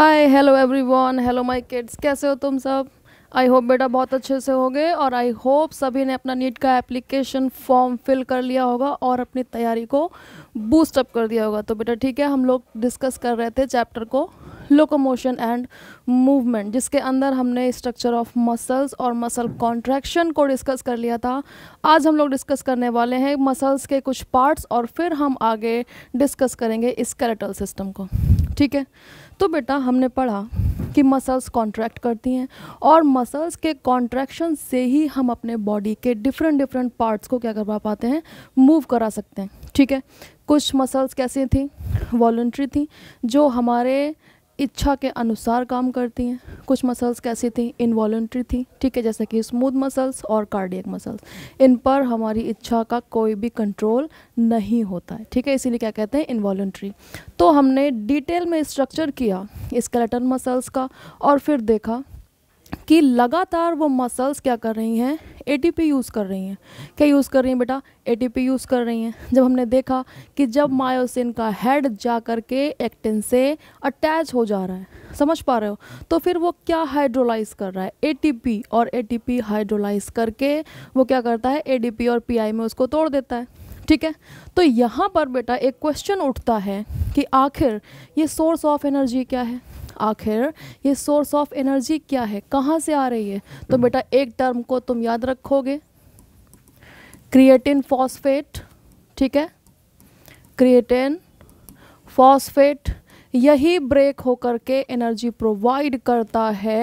Hi hello everyone hello my kids कैसे हो तुम सब आई होप बेटा बहुत अच्छे से होगे और आई होप सभी ने अपना नीट का एप्लीकेशन फॉर्म फिल कर लिया होगा और अपनी तैयारी को बूस्ट अप कर दिया होगा तो बेटा ठीक है हम लोग डिस्कस कर रहे थे चैप्टर को लोकोमोशन एंड मूवमेंट जिसके अंदर हमने स्ट्रक्चर ऑफ मसल्स और मसल कॉन्ट्रैक्शन को डिस्कस कर लिया था आज हम लोग डिस्कस करने वाले हैं मसल्स के कुछ पार्ट्स और फिर हम आगे डिस्कस करेंगे स्केलेटल सिस्टम को ठीक है तो बेटा हमने पढ़ा कि मसल्स कॉन्ट्रैक्ट करती हैं और मसल्स के कॉन्ट्रैक्शन से ही हम अपने बॉडी के डिफरेंट डिफरेंट पार्ट्स को क्या करवा पाते हैं मूव करा सकते हैं ठीक है कुछ मसल्स कैसी थी वॉल्ट्री थी जो हमारे इच्छा के अनुसार काम करती हैं कुछ मसल्स कैसी थी इनवॉल्ट्री थी ठीक है जैसे कि स्मूथ मसल्स और कार्डियक मसल्स इन पर हमारी इच्छा का कोई भी कंट्रोल नहीं होता है ठीक है इसीलिए क्या कहते हैं इनवॉल्ट्री तो हमने डिटेल में स्ट्रक्चर किया स्केलेटन मसल्स का और फिर देखा कि लगातार वो मसल्स क्या कर रही हैं एटीपी यूज़ कर रही हैं क्या यूज़ कर रही हैं बेटा एटीपी यूज़ कर रही हैं जब हमने देखा कि जब मायोसिन का हेड जा कर के एक्टिन से अटैच हो जा रहा है समझ पा रहे हो तो फिर वो क्या हाइड्रोलाइज कर रहा है एटीपी और एटीपी हाइड्रोलाइज करके वो क्या करता है एडीपी और पीआई में उसको तोड़ देता है ठीक है तो यहाँ पर बेटा एक क्वेश्चन उठता है कि आखिर ये सोर्स ऑफ एनर्जी क्या है आखिर ये सोर्स ऑफ एनर्जी क्या है कहाँ से आ रही है तो hmm. बेटा एक टर्म को तुम याद रखोगे क्रिएटिन फॉस्फेट ठीक है क्रिएटिन फॉस्फेट यही ब्रेक होकर के एनर्जी प्रोवाइड करता है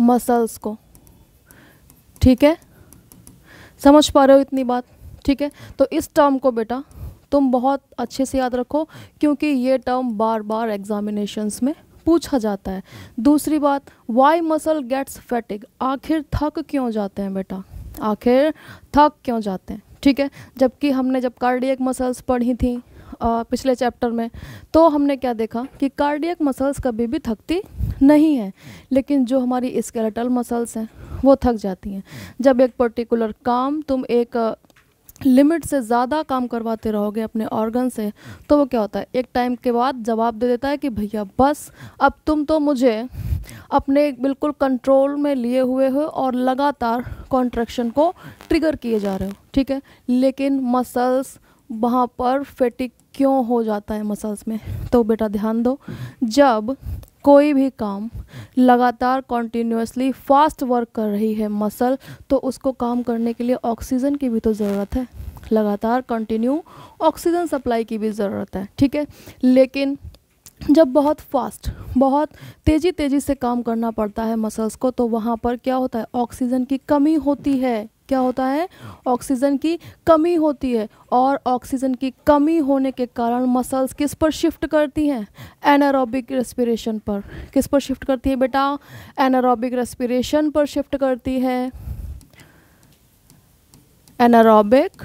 मसल्स को ठीक है समझ पा रहे हो इतनी बात ठीक है तो इस टर्म को बेटा तुम बहुत अच्छे से याद रखो क्योंकि ये टर्म बार बार एग्जामिनेशंस में पूछा जाता है दूसरी बात वाई मसल गेट्स फैटिक आखिर थक क्यों जाते हैं बेटा आखिर थक क्यों जाते हैं ठीक है जबकि हमने जब कार्डियक मसल्स पढ़ी थी आ, पिछले चैप्टर में तो हमने क्या देखा कि कार्डियक मसल्स कभी भी थकती नहीं है लेकिन जो हमारी स्केलेटल मसल्स हैं वो थक जाती हैं जब एक पर्टिकुलर काम तुम एक लिमिट से ज़्यादा काम करवाते रहोगे अपने ऑर्गन से तो वो क्या होता है एक टाइम के बाद जवाब दे देता है कि भैया बस अब तुम तो मुझे अपने बिल्कुल कंट्रोल में लिए हुए हो और लगातार कॉन्ट्रेक्शन को ट्रिगर किए जा रहे हो ठीक है लेकिन मसल्स वहाँ पर फेटिक क्यों हो जाता है मसल्स में तो बेटा ध्यान दो जब कोई भी काम लगातार कॉन्टीन्यूसली फास्ट वर्क कर रही है मसल तो उसको काम करने के लिए ऑक्सीजन की भी तो ज़रूरत है लगातार कंटिन्यू ऑक्सीजन सप्लाई की भी ज़रूरत है ठीक है लेकिन जब बहुत फास्ट बहुत तेज़ी तेज़ी से काम करना पड़ता है मसल्स को तो वहाँ पर क्या होता है ऑक्सीजन की कमी होती है क्या होता है हाँ। ऑक्सीजन की कमी होती है और ऑक्सीजन की कमी होने के कारण मसल्स किस पर शिफ्ट करती हैं एनारोबिक रेस्पिरेशन पर किस पर शिफ्ट करती है बेटा एनारोबिक रेस्पिरेशन पर शिफ्ट करती है एनारोबिक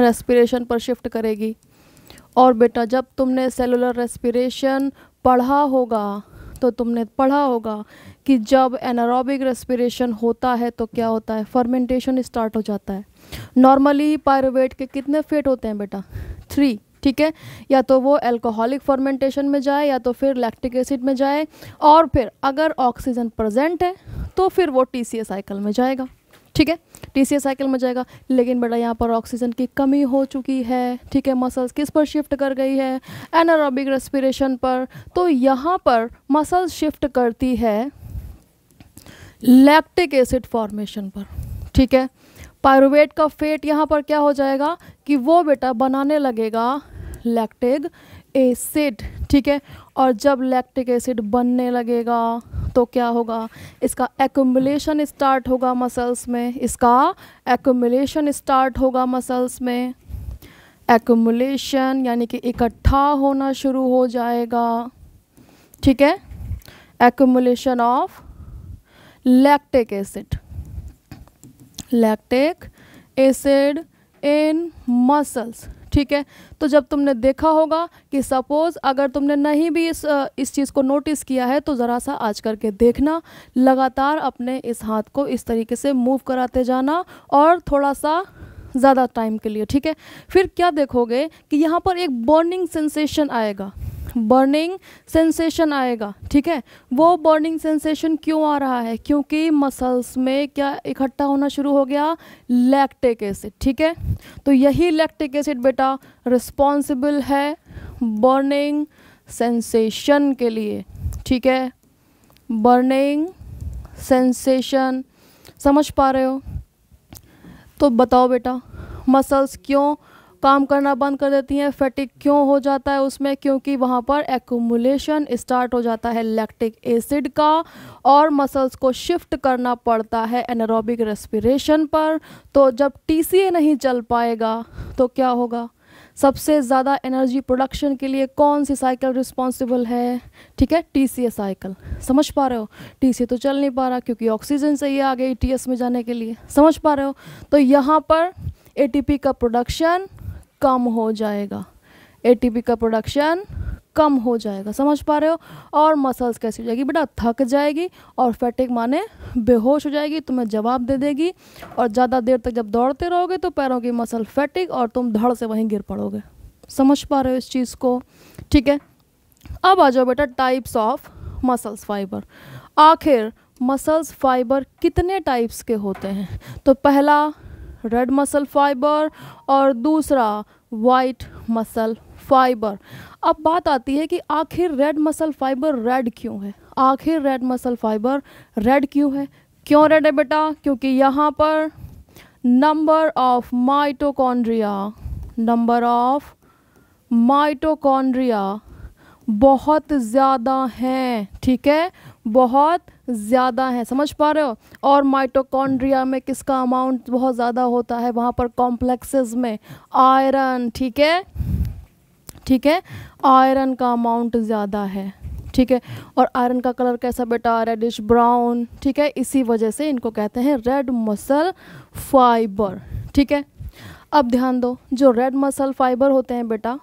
रेस्पिरेशन पर शिफ्ट करेगी और बेटा जब तुमने सेलुलर रेस्पिरेशन पढ़ा होगा तो तुमने पढ़ा होगा कि जब एनारोबिक रेस्पिरेशन होता है तो क्या होता है फर्मेंटेशन स्टार्ट हो जाता है नॉर्मली पायरोवेट के कितने फेट होते हैं बेटा थ्री ठीक है या तो वो एल्कोहलिक फर्मेंटेशन में जाए या तो फिर लैक्टिक एसिड में जाए और फिर अगर ऑक्सीजन प्रेजेंट है तो फिर वो टी साइकिल में जाएगा ठीक है टीसीएस साइकिल में जाएगा लेकिन बड़ा यहाँ पर ऑक्सीजन की कमी हो चुकी है ठीक है मसल्स किस पर शिफ्ट कर गई है एनारोबिक रेस्पिरेशन पर तो यहाँ पर मसल्स शिफ्ट करती है लैक्टिक एसिड फॉर्मेशन पर ठीक है पायरुवेट का फेट यहाँ पर क्या हो जाएगा कि वो बेटा बनाने लगेगा लैक्टिक एसिड ठीक है और जब लैक्टिक एसिड बनने लगेगा तो क्या होगा इसका एकुमलेशन स्टार्ट होगा मसल्स में इसका एकुमलेशन स्टार्ट होगा मसल्स में एकुमुलेशन यानी कि इकट्ठा होना शुरू हो जाएगा ठीक है accumulation of lactic acid lactic acid in muscles ठीक है तो जब तुमने देखा होगा कि सपोज़ अगर तुमने नहीं भी इस इस चीज़ को नोटिस किया है तो ज़रा सा आज करके देखना लगातार अपने इस हाथ को इस तरीके से मूव कराते जाना और थोड़ा सा ज़्यादा टाइम के लिए ठीक है फिर क्या देखोगे कि यहाँ पर एक बर्निंग सेंसेशन आएगा बर्निंग सेंसेशन आएगा ठीक है वो बर्निंग सेंसेशन क्यों आ रहा है क्योंकि मसल्स में क्या इकट्ठा होना शुरू हो गया लैक्टिक एसिड ठीक है तो यही लैक्टिक एसिड बेटा रिस्पॉन्सिबल है बर्निंग सेंसेशन के लिए ठीक है बर्निंग सेंसेशन समझ पा रहे हो तो बताओ बेटा मसल्स क्यों काम करना बंद कर देती हैं फैटिक क्यों हो जाता है उसमें क्योंकि वहाँ पर एकोमुलेशन स्टार्ट हो जाता है लैक्टिक एसिड का और मसल्स को शिफ्ट करना पड़ता है एनारोबिक रेस्पिरेशन पर तो जब टी नहीं चल पाएगा तो क्या होगा सबसे ज़्यादा एनर्जी प्रोडक्शन के लिए कौन सी साइकिल रिस्पॉन्सिबल है ठीक है टी सी साइकिल समझ पा रहे हो टी सी तो चल नहीं पा रहा क्योंकि ऑक्सीजन चाहिए आ ई टी एस में जाने के लिए समझ पा रहे हो तो यहाँ पर ए टी पी का प्रोडक्शन कम हो जाएगा एटीपी का प्रोडक्शन कम हो जाएगा समझ पा रहे हो और मसल्स कैसी हो जाएगी बेटा थक जाएगी और फैटिक माने बेहोश हो जाएगी तुम्हें जवाब दे देगी और ज़्यादा देर तक जब दौड़ते रहोगे तो पैरों की मसल फैटिक और तुम धड़ से वहीं गिर पड़ोगे समझ पा रहे हो इस चीज़ को ठीक है अब आ जाओ बेटा टाइप्स ऑफ मसल्स फाइबर आखिर मसल्स फाइबर कितने टाइप्स के होते हैं तो पहला रेड मसल फाइबर और दूसरा वाइट मसल फाइबर अब बात आती है कि आखिर रेड मसल फाइबर रेड क्यों है आखिर रेड मसल फाइबर रेड क्यों है क्यों रेड है बेटा क्योंकि यहाँ पर number of mitochondria number of mitochondria बहुत ज़्यादा हैं ठीक है बहुत ज़्यादा हैं समझ पा रहे हो और माइटोकॉन्ड्रिया में किसका अमाउंट बहुत ज़्यादा होता है वहाँ पर कॉम्प्लेक्सेस में आयरन ठीक है ठीक है आयरन का अमाउंट ज़्यादा है ठीक है और आयरन का कलर कैसा बेटा रेडिश ब्राउन ठीक है इसी वजह से इनको कहते हैं रेड मसल फाइबर ठीक है अब ध्यान दो जो रेड मसल फाइबर होते हैं बेटा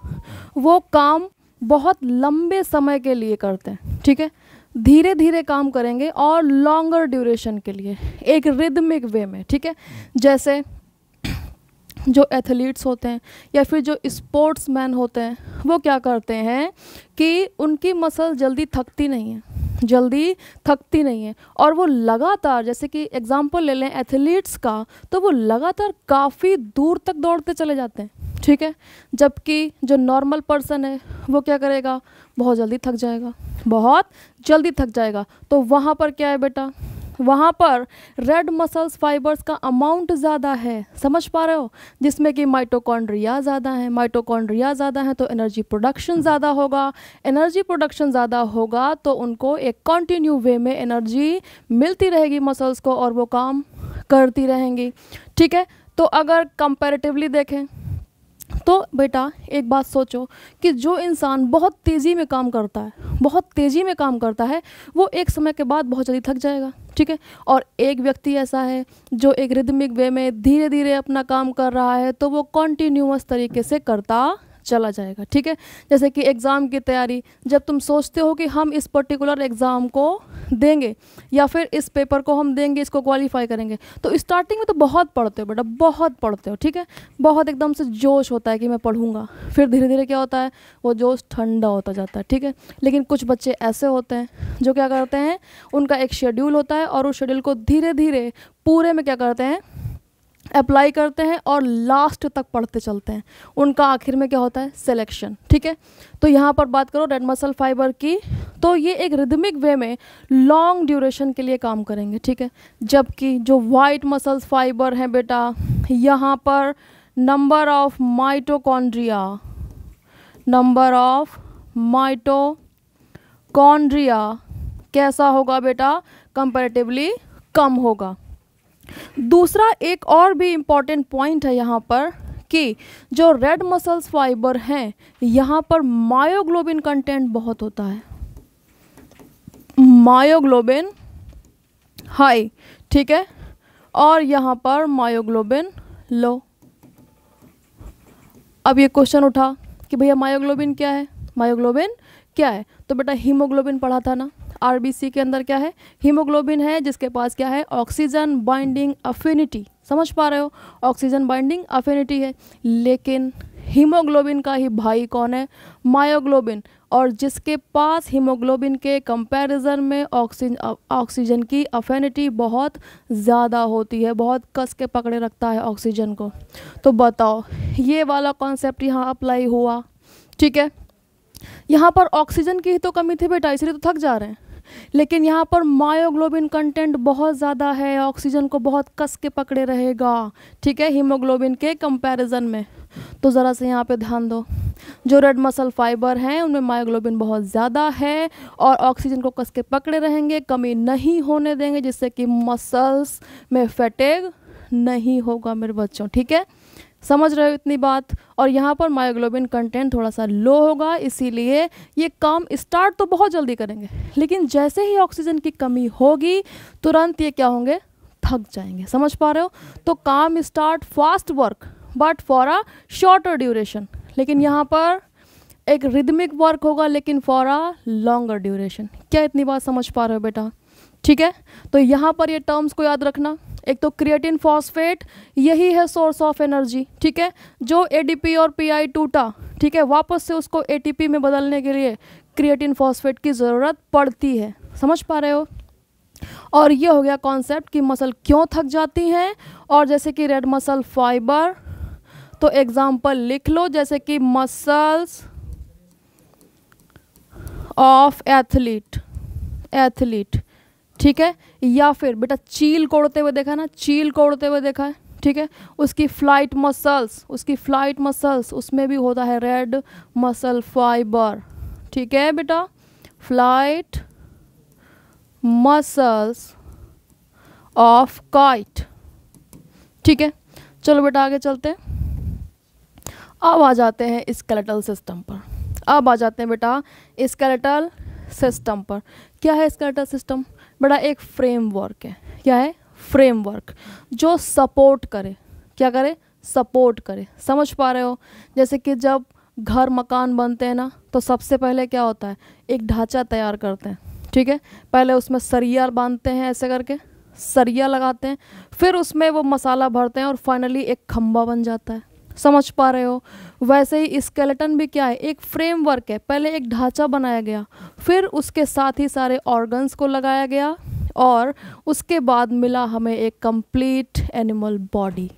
वो काम बहुत लंबे समय के लिए करते हैं ठीक है धीरे धीरे काम करेंगे और लॉन्गर ड्यूरेशन के लिए एक रिदमिक वे में ठीक है जैसे जो एथलीट्स होते हैं या फिर जो स्पोर्ट्स मैन होते हैं वो क्या करते हैं कि उनकी मसल जल्दी थकती नहीं है जल्दी थकती नहीं है और वो लगातार जैसे कि एग्ज़ाम्पल ले लें एथलीट्स का तो वो लगातार काफ़ी दूर तक दौड़ते चले जाते हैं ठीक है जबकि जो नॉर्मल पर्सन है वो क्या करेगा बहुत जल्दी थक जाएगा बहुत जल्दी थक जाएगा तो वहाँ पर क्या है बेटा वहाँ पर रेड मसल्स फाइबर्स का अमाउंट ज़्यादा है समझ पा रहे हो जिसमें कि माइटोकॉन्ड्रिया ज़्यादा है माइटोकॉन्ड्रिया ज़्यादा है तो एनर्जी प्रोडक्शन ज़्यादा होगा एनर्जी प्रोडक्शन ज़्यादा होगा तो उनको एक कंटिन्यू वे में एनर्जी मिलती रहेगी मसल्स को और वो काम करती रहेंगी ठीक है तो अगर कंपेरेटिवली देखें तो बेटा एक बात सोचो कि जो इंसान बहुत तेज़ी में काम करता है बहुत तेज़ी में काम करता है वो एक समय के बाद बहुत जल्दी थक जाएगा ठीक है और एक व्यक्ति ऐसा है जो एक रिदमिक वे में धीरे धीरे अपना काम कर रहा है तो वो कॉन्टीन्यूस तरीके से करता चला जाएगा ठीक है जैसे कि एग्ज़ाम की तैयारी जब तुम सोचते हो कि हम इस पर्टिकुलर एग्ज़ाम को देंगे या फिर इस पेपर को हम देंगे इसको क्वालिफाई करेंगे तो स्टार्टिंग में तो बहुत पढ़ते हो बेटा बहुत पढ़ते हो ठीक है बहुत एकदम से जोश होता है कि मैं पढ़ूंगा फिर धीरे धीरे क्या होता है वो जोश ठंडा होता जाता है ठीक है लेकिन कुछ बच्चे ऐसे होते हैं जो क्या करते हैं उनका एक शेड्यूल होता है और उस शेड्यूल को धीरे धीरे पूरे में क्या करते हैं अप्लाई करते हैं और लास्ट तक पढ़ते चलते हैं उनका आखिर में क्या होता है सिलेक्शन ठीक है तो यहाँ पर बात करो रेड मसल फाइबर की तो ये एक रिदमिक वे में लॉन्ग ड्यूरेशन के लिए काम करेंगे ठीक है जबकि जो वाइट मसल्स फाइबर हैं बेटा यहाँ पर number of mitochondria number of mitochondria कैसा होगा बेटा कंपेरेटिवली कम होगा दूसरा एक और भी इम्पॉर्टेंट पॉइंट है यहाँ पर कि जो रेड मसल्स फाइबर हैं यहाँ पर मायोग्लोबिन कंटेंट बहुत होता है मायोग्लोबिन हाई ठीक है और यहाँ पर मायोग्लोबिन लो अब ये क्वेश्चन उठा कि भैया मायोग्लोबिन क्या है मायोग्लोबिन क्या है तो बेटा हीमोग्लोबिन पढ़ा था ना आरबीसी के अंदर क्या है हीमोग्लोबिन है जिसके पास क्या है ऑक्सीजन बाइंडिंग अफिनिटी समझ पा रहे हो ऑक्सीजन बाइंडिंग अफिनिटी है लेकिन हीमोग्लोबिन का ही भाई कौन है मायोग्लोबिन और जिसके पास हीमोग्लोबिन के कंपैरिजन में ऑक्सीजन ऑक्सीजन की अफेनिटी बहुत ज़्यादा होती है बहुत कस के पकड़े रखता है ऑक्सीजन को तो बताओ ये वाला कॉन्सेप्ट यहाँ अप्लाई हुआ ठीक है यहाँ पर ऑक्सीजन की ही तो कमी थी बेटा इसलिए तो थक जा रहे हैं लेकिन यहाँ पर मायोग्लोबिन कंटेंट बहुत ज़्यादा है ऑक्सीजन को बहुत कस के पकड़े रहेगा ठीक है हीमोग्लोबिन के कंपैरिजन में तो ज़रा से यहाँ पे ध्यान दो जो रेड मसल फाइबर हैं उनमें मायोग्लोबिन बहुत ज़्यादा है और ऑक्सीजन को कस के पकड़े रहेंगे कमी नहीं होने देंगे जिससे कि मसल्स में फैटेग नहीं होगा मेरे बच्चों ठीक है समझ रहे हो इतनी बात और यहाँ पर मायोग्लोबिन कंटेंट थोड़ा सा लो होगा इसीलिए ये काम स्टार्ट तो बहुत जल्दी करेंगे लेकिन जैसे ही ऑक्सीजन की कमी होगी तुरंत ये क्या होंगे थक जाएंगे समझ पा रहे हो तो काम start fast work but for a shorter duration लेकिन यहाँ पर एक रिदमिक वर्क होगा लेकिन फॉर अ लॉन्गर ड्यूरेशन क्या इतनी बात समझ पा रहे हो बेटा ठीक है तो यहाँ पर ये टर्म्स को याद रखना एक तो क्रिएटिन फॉस्फेट यही है सोर्स ऑफ एनर्जी ठीक है जो एडीपी और पीआई टूटा ठीक है वापस से उसको एटीपी में बदलने के लिए क्रिएटिन फॉस्फेट की ज़रूरत पड़ती है समझ पा रहे हो और ये हो गया कॉन्सेप्ट कि मसल क्यों थक जाती हैं और जैसे कि रेड मसल फाइबर तो एग्जाम्पल लिख लो जैसे कि मसल्स ऑफ एथलीट एथलीट ठीक है या फिर बेटा चील को उड़ते हुए देखा है ना चील को उड़ते हुए देखा है ठीक है उसकी फ्लाइट मसल्स उसकी फ्लाइट मसल्स उसमें भी होता है रेड मसल फाइबर ठीक है बेटा फ्लाइट मसल्स ऑफ काइट ठीक है चलो बेटा आगे चलते हैं अब आ जाते हैं स्केलेटल सिस्टम पर अब आ जाते हैं बेटा स्केलेटल सिस्टम पर क्या है स्केलेटल सिस्टम बड़ा एक फ्रेमवर्क है क्या है फ्रेमवर्क जो सपोर्ट करे क्या करे सपोर्ट करे समझ पा रहे हो जैसे कि जब घर मकान बनते हैं ना तो सबसे पहले क्या होता है एक ढांचा तैयार करते हैं ठीक है पहले उसमें सरिया बांधते हैं ऐसे करके सरिया लगाते हैं फिर उसमें वो मसाला भरते हैं और फाइनली एक खम्बा बन जाता है समझ पा रहे हो वैसे ही स्केलेटन भी क्या है एक फ्रेमवर्क है पहले एक ढांचा बनाया गया फिर उसके साथ ही सारे ऑर्गन्स को लगाया गया और उसके बाद मिला हमें एक कंप्लीट एनिमल बॉडी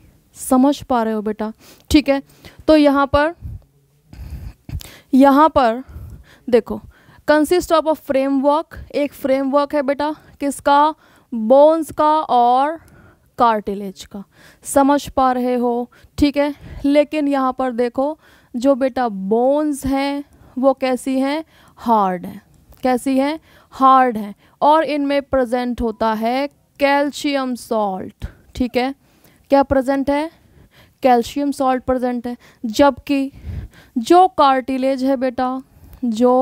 समझ पा रहे हो बेटा ठीक है तो यहाँ पर यहाँ पर देखो कंसिस्ट ऑफ अ फ्रेमवर्क एक फ्रेमवर्क है बेटा किसका बोन्स का और कार्टिलेज का समझ पा रहे हो ठीक है लेकिन यहाँ पर देखो जो बेटा बोन्स हैं वो कैसी हैं हार्ड हैं कैसी हैं हार्ड हैं और इनमें प्रेजेंट होता है कैल्शियम सॉल्ट ठीक है क्या प्रेजेंट है कैल्शियम सॉल्ट प्रेजेंट है जबकि जो कार्टिलेज है बेटा जो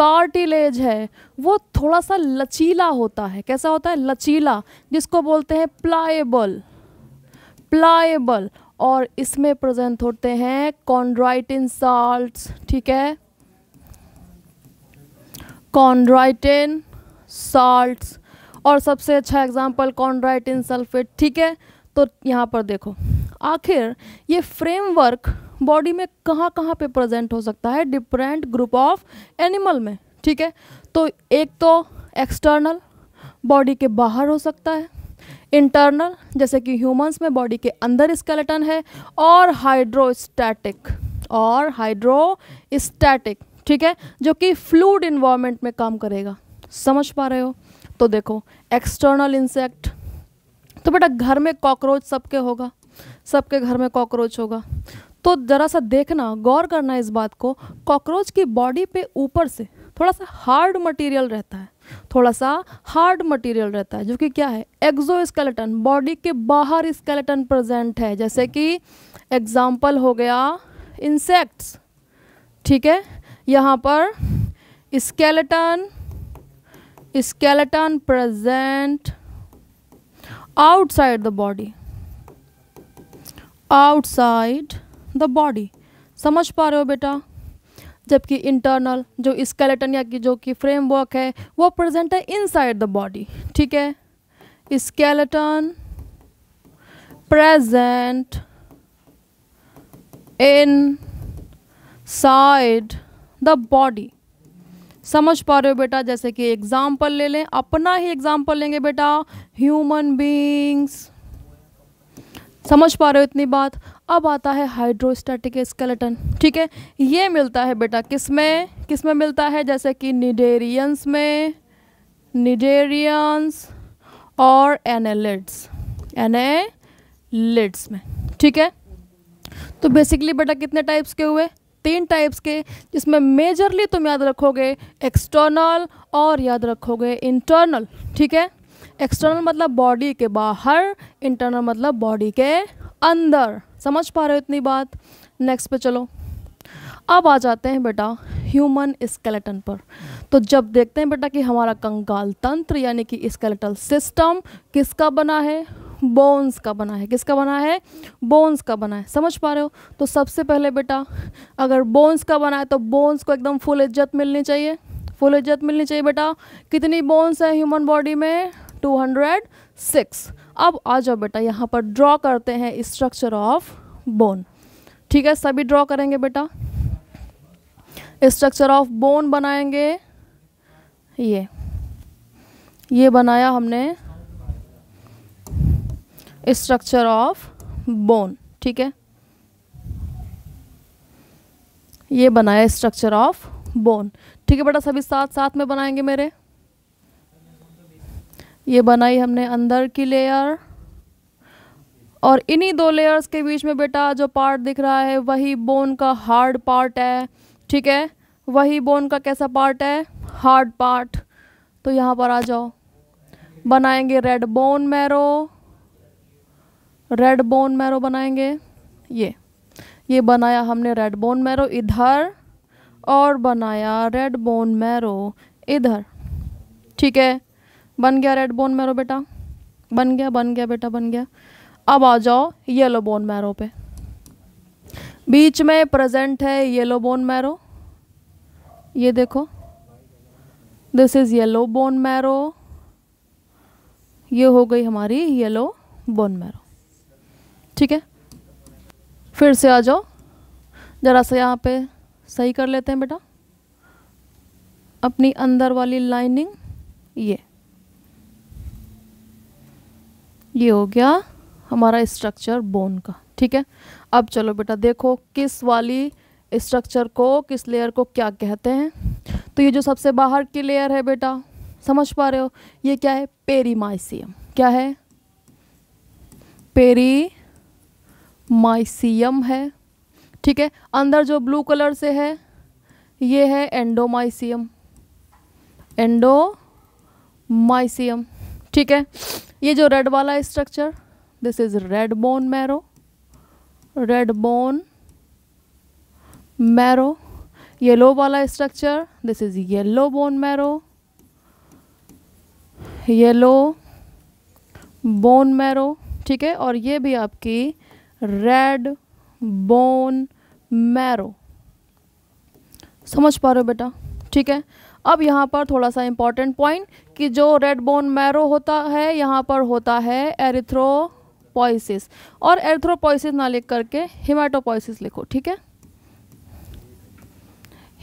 कार्टिलेज है वो थोड़ा सा लचीला होता है कैसा होता है लचीला जिसको बोलते हैं प्लाएबल प्लाएबल और इसमें प्रेजेंट होते हैं कॉन्ड्राइटिन साल्ट ठीक है कॉन्ड्राइटिन साल्ट और सबसे अच्छा एग्जाम्पल कॉन्ड्राइटिन सल्फेट ठीक है तो यहाँ पर देखो आखिर ये फ्रेमवर्क बॉडी में कहाँ कहाँ पे प्रेजेंट हो सकता है डिफरेंट ग्रुप ऑफ एनिमल में ठीक है तो एक तो एक्सटर्नल बॉडी के बाहर हो सकता है इंटरनल जैसे कि ह्यूमंस में बॉडी के अंदर स्केलेटन है और हाइड्रोस्टैटिक और हाइड्रोस्टैटिक ठीक है जो कि फ्लूड इन्वायरमेंट में काम करेगा समझ पा रहे हो तो देखो एक्सटर्नल इंसेक्ट तो बेटा घर में कॉकरोच सबके होगा सबके घर में कॉकरोच होगा तो ज़रा सा देखना गौर करना इस बात को कॉकरोच की बॉडी पे ऊपर से थोड़ा सा हार्ड मटेरियल रहता है थोड़ा सा हार्ड मटेरियल रहता है जो कि क्या है स्केलेटन बॉडी के बाहर स्केलेटन प्रेजेंट है जैसे कि एग्जाम्पल हो गया इंसेक्ट्स ठीक है यहाँ पर skeleton skeleton present outside the body outside the body समझ पा रहे हो बेटा जबकि इंटरनल जो स्केलेटन या कि जो कि फ्रेमवर्क है वो प्रेजेंट है इनसाइड द बॉडी ठीक है skeleton present inside the body समझ पा रहे हो बेटा जैसे कि एग्जाम्पल ले लें अपना ही एग्जाम्पल लेंगे बेटा ह्यूमन बींग्स समझ पा रहे हो इतनी बात अब आता है हाइड्रोस्टैटिक स्केलेटन ठीक है ये मिलता है बेटा किस में किस में मिलता है जैसे कि निडेरियंस में निडेरियंस और एनेलिड्स एनेलिड्स में ठीक है तो बेसिकली बेटा कितने टाइप्स के हुए तीन टाइप्स के जिसमें मेजरली तुम याद रखोगे एक्सटर्नल और याद रखोगे इंटरनल ठीक है एक्सटर्नल मतलब बॉडी के बाहर इंटरनल मतलब बॉडी के अंदर समझ पा रहे हो इतनी बात नेक्स्ट पे चलो अब आ जाते हैं बेटा ह्यूमन स्केलेटन पर तो जब देखते हैं बेटा कि हमारा कंगाल तंत्र यानी कि स्केलेटल सिस्टम किसका बना है बोन्स का बना है किसका बना है बोन्स का बना है समझ पा रहे हो तो सबसे पहले बेटा अगर बोन्स का बना है तो बोन्स को एकदम फुल इज्जत मिलनी चाहिए फुल इज्जत मिलनी चाहिए बेटा कितनी बोन्स है ह्यूमन बॉडी में टू हंड्रेड सिक्स अब आ जाओ बेटा यहाँ पर ड्रॉ करते हैं स्ट्रक्चर ऑफ बोन ठीक है सभी ड्रॉ करेंगे बेटा स्ट्रक्चर ऑफ बोन बनाएंगे ये ये बनाया हमने स्ट्रक्चर ऑफ बोन ठीक है ये बनाया स्ट्रक्चर ऑफ बोन ठीक है बेटा सभी साथ साथ में बनाएंगे मेरे ये बनाई हमने अंदर की लेयर और इन्हीं दो लेयर्स के बीच में बेटा जो पार्ट दिख रहा है वही बोन का हार्ड पार्ट है ठीक है वही बोन का कैसा पार्ट है हार्ड पार्ट तो यहाँ पर आ जाओ बनाएंगे red bone marrow red bone marrow बनाएंगे ये ये बनाया हमने रेड बोन मैरो इधर और बनाया रेड बोन मैरो इधर ठीक है बन गया रेड बोन मैरो बेटा बन गया बन गया बेटा बन गया अब आ जाओ येलो बोन मैरो पे बीच में प्रेजेंट है येलो बोन मैरो ये देखो this is yellow bone marrow ये हो गई हमारी येलो बोन मैरो ठीक है फिर से आ जाओ ज़रा से यहाँ पे सही कर लेते हैं बेटा अपनी अंदर वाली लाइनिंग ये ये हो गया हमारा स्ट्रक्चर बोन का ठीक है अब चलो बेटा देखो किस वाली स्ट्रक्चर को किस लेयर को क्या कहते हैं तो ये जो सबसे बाहर की लेयर है बेटा समझ पा रहे हो ये क्या है पेरीमाइसियम क्या है पेरीमाइसियम है ठीक है अंदर जो ब्लू कलर से है ये है एंडोमाइसियम एंडोमाइसियम ठीक है ये जो रेड वाला structure this is red bone marrow red bone marrow yellow वाला structure this is yellow bone marrow yellow bone marrow ठीक है और ये भी आपकी रेड बोन मैरो समझ पा रहे हो बेटा ठीक है अब यहाँ पर थोड़ा सा इम्पॉर्टेंट पॉइंट कि जो रेड बोन मैरो होता है यहाँ पर होता है एरिथ्रोपोइसिस और एरिथ्रोपोइसिस ना लिख करके हिमाटोपोइसिस लिखो ठीक है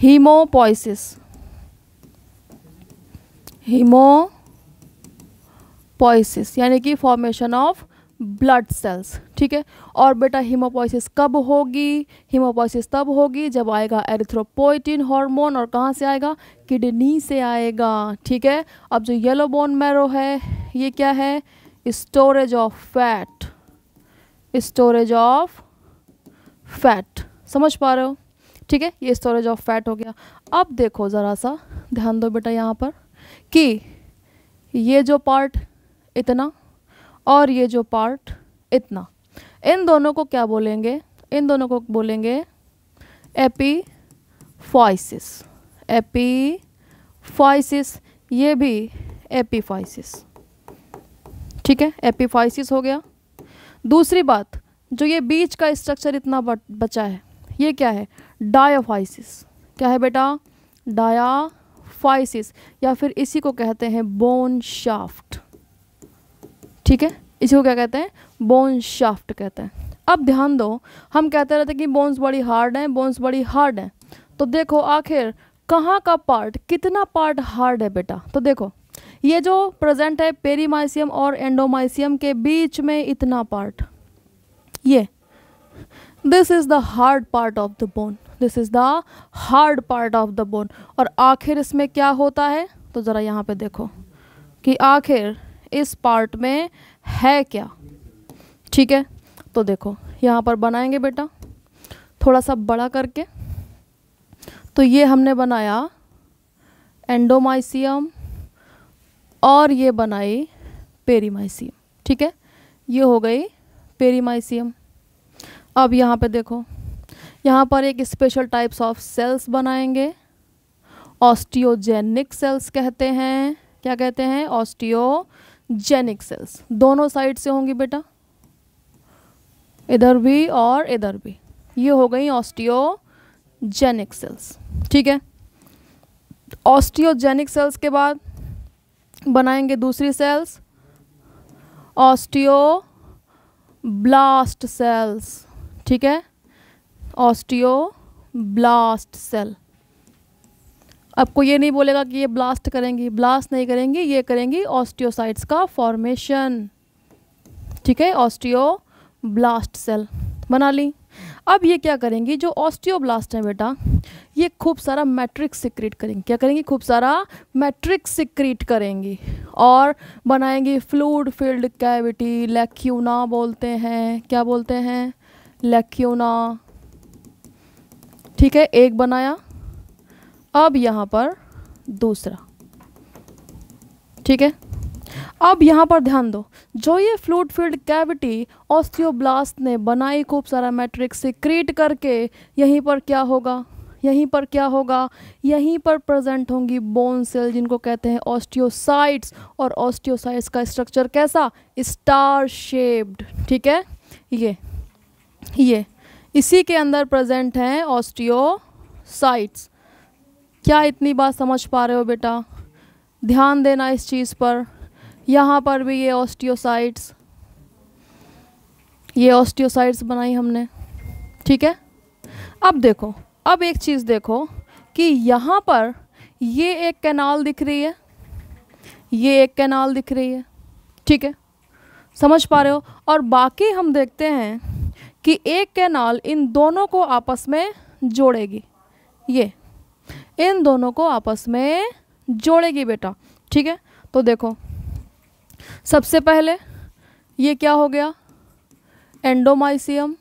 हीमोपोइसिस हीमोपोइसिस यानी कि फॉर्मेशन ऑफ ब्लड सेल्स ठीक है और बेटा हीमोपोइसिस कब होगी हीमोपोइसिस तब होगी जब आएगा एरिथ्रोपोइटिन हार्मोन और कहाँ से आएगा किडनी से आएगा ठीक है अब जो येलो बोन मैरो है ये क्या है storage of fat storage of fat समझ पा रहे हो ठीक है ये स्टोरेज ऑफ फैट हो गया अब देखो ज़रा सा ध्यान दो बेटा यहाँ पर कि ये जो पार्ट इतना और ये जो पार्ट इतना इन दोनों को क्या बोलेंगे इन दोनों को बोलेंगे एपीफॉइसिस एपीफॉइसिस ये भी एपीफॉइसिस ठीक है एपीफाइसिस हो गया दूसरी बात जो ये बीच का स्ट्रक्चर इतना बचा है ये क्या है डायाफाइसिस क्या है बेटा डायाफाइसिस या फिर इसी को कहते हैं बोन शाफ्ट ठीक है इसको क्या कहते हैं बोन शाफ्ट कहते हैं अब ध्यान दो हम कहते रहते कि बोन्स बड़ी हार्ड हैं बोन्स बड़ी हार्ड हैं तो देखो आखिर कहाँ का पार्ट कितना पार्ट हार्ड है बेटा तो देखो ये जो प्रेजेंट है पेरीमाइसियम और एंडोमाइसियम के बीच में इतना पार्ट ये this is the hard part of the bone this is the hard part of the bone और आखिर इसमें क्या होता है तो ज़रा यहाँ पे देखो कि आखिर इस पार्ट में है क्या ठीक है तो देखो यहाँ पर बनाएंगे बेटा थोड़ा सा बड़ा करके तो ये हमने बनाया एंडोमाइसियम और ये बनाई पेरीमाइसियम ठीक है ये हो गई पेरीमाइसियम अब यहाँ पे देखो यहाँ पर एक स्पेशल टाइप्स ऑफ सेल्स बनाएंगे ऑस्टियोजेनिक सेल्स कहते हैं क्या कहते हैं ऑस्टियो जेनिक सेल्स दोनों साइड से होंगी बेटा इधर भी और इधर भी ये हो गई ऑस्टियोजेनिक सेल्स ठीक है ऑस्टियोजेनिक सेल्स के बाद बनाएंगे दूसरी सेल्स ऑस्टियो ब्लास्ट सेल्स ठीक है ऑस्टियो ब्लास्ट सेल आपको ये नहीं बोलेगा कि ये ब्लास्ट करेंगी ब्लास्ट नहीं करेंगी ये करेंगी ऑस्टियोसाइट्स का फॉर्मेशन ठीक है ऑस्टियो ब्लास्ट सेल बना ली अब ये क्या करेंगी जो ऑस्टियोब्लास्ट है बेटा ये खूब सारा मैट्रिक्स सिक्रीट करेंगी क्या करेंगी खूब सारा मैट्रिक्स सिक्रीट करेंगी और बनाएंगी फ्लूड फील्ड कैविटी लैक्यूना बोलते हैं क्या बोलते हैं लैक्यूना ठीक है एक बनाया अब यहाँ पर दूसरा ठीक है अब यहाँ पर ध्यान दो जो ये फ्लूड फील्ड कैविटी ऑस्टियोब्लास्ट ने बनाई खूब सारा मैट्रिक्स से क्रिएट करके यहीं पर क्या होगा यहीं पर क्या होगा यहीं पर प्रेजेंट होंगी बोन सेल जिनको कहते हैं ऑस्टियोसाइट्स और ऑस्टियोसाइट्स का स्ट्रक्चर कैसा स्टार शेप्ड ठीक है ये ये इसी के अंदर प्रेजेंट हैं ऑस्टियोसाइट्स क्या इतनी बात समझ पा रहे हो बेटा ध्यान देना इस चीज़ पर यहाँ पर भी ये ऑस्टियोसाइट्स ये ऑस्टियोसाइट्स बनाई हमने ठीक है अब देखो अब एक चीज़ देखो कि यहाँ पर ये एक कैनाल दिख रही है ये एक कैनाल दिख रही है ठीक है समझ पा रहे हो और बाकी हम देखते हैं कि एक कैनाल इन दोनों को आपस में जोड़ेगी ये इन दोनों को आपस में जोड़ेगी बेटा ठीक है तो देखो सबसे पहले ये क्या हो गया एंडोमाइसियम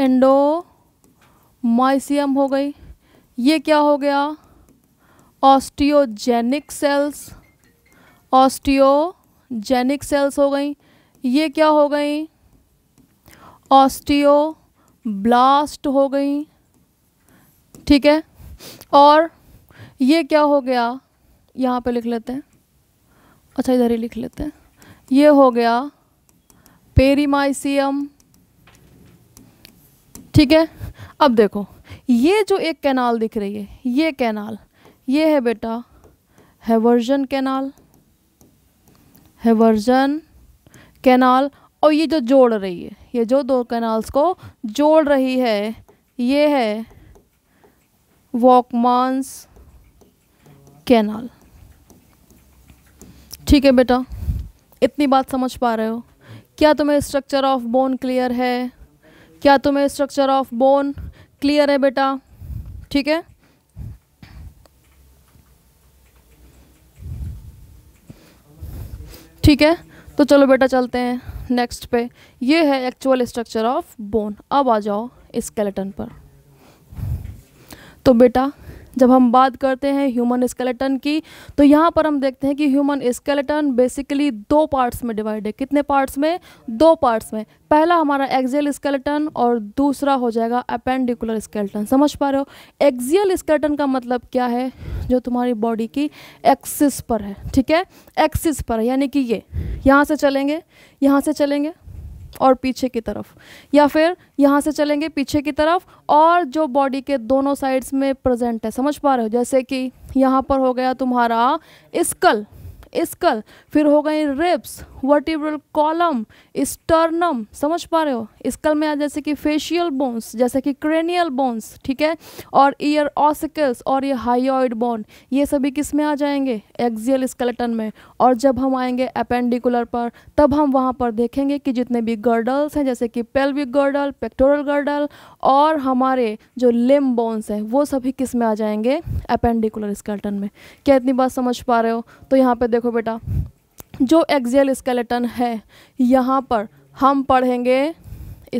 एंडोमाइसियम हो गई ये क्या हो गया ऑस्टियोजेनिक सेल्स ऑस्टियोजेनिक सेल्स हो गई ये क्या हो गई ऑस्टियो ब्लास्ट हो गई ठीक है और ये क्या हो गया यहाँ पे लिख लेते हैं अच्छा इधर ही लिख लेते हैं ये हो गया पेरीमाइसियम ठीक है अब देखो ये जो एक कैनाल दिख रही है ये कैनाल ये है बेटा हेवर्जन कैनाल हेवर्जन कैनाल और ये जो जोड़ रही है ये जो दो कैनाल्स को जोड़ रही है ये है वॉकमांस कैनाल ठीक है बेटा इतनी बात समझ पा रहे हो क्या तुम्हें स्ट्रक्चर ऑफ बोन क्लियर है क्या तुम्हें स्ट्रक्चर ऑफ बोन क्लियर है बेटा ठीक है ठीक है तो चलो बेटा चलते हैं नेक्स्ट पे ये है एक्चुअल स्ट्रक्चर ऑफ बोन अब आ जाओ स्केलेटन पर तो बेटा जब हम बात करते हैं ह्यूमन स्केलेटन की तो यहाँ पर हम देखते हैं कि ह्यूमन स्केलेटन बेसिकली दो पार्ट्स में डिवाइड है कितने पार्ट्स में दो पार्ट्स में पहला हमारा एक्जियल स्केलेटन और दूसरा हो जाएगा अपेंडिकुलर स्केलेटन समझ पा रहे हो एक्जियल स्केलेटन का मतलब क्या है जो तुम्हारी बॉडी की एक्सिस पर है ठीक है एक्सिस पर यानी कि ये यहाँ से चलेंगे यहाँ से चलेंगे और पीछे की तरफ या फिर यहाँ से चलेंगे पीछे की तरफ और जो बॉडी के दोनों साइड्स में प्रेजेंट है समझ पा रहे हो जैसे कि यहाँ पर हो गया तुम्हारा स्कल स्कल फिर हो गई रिप्स वर्टिब्रल कॉलम स्टर्नम समझ पा रहे हो स्कल में जैसे कि फेशियल बोन्स जैसे कि क्रेनियल बोन्स ठीक है और ईयर ऑसिकल्स और ये हाइड बोन ये सभी किस में आ जाएंगे एक्जियल स्केलेटन में और जब हम आएंगे अपेंडिकुलर पर तब हम वहाँ पर देखेंगे कि जितने भी गर्डल्स हैं जैसे कि पेल्विक गर्डल पेक्टोरल गर्डल और हमारे जो लिम बोन्स हैं वो सभी किस में आ जाएंगे अपेंडिकुलर स्केलेटन में क्या इतनी बात समझ पा रहे हो तो यहाँ पे देखो बेटा जो एक्जियल स्केलेटन है यहाँ पर हम पढ़ेंगे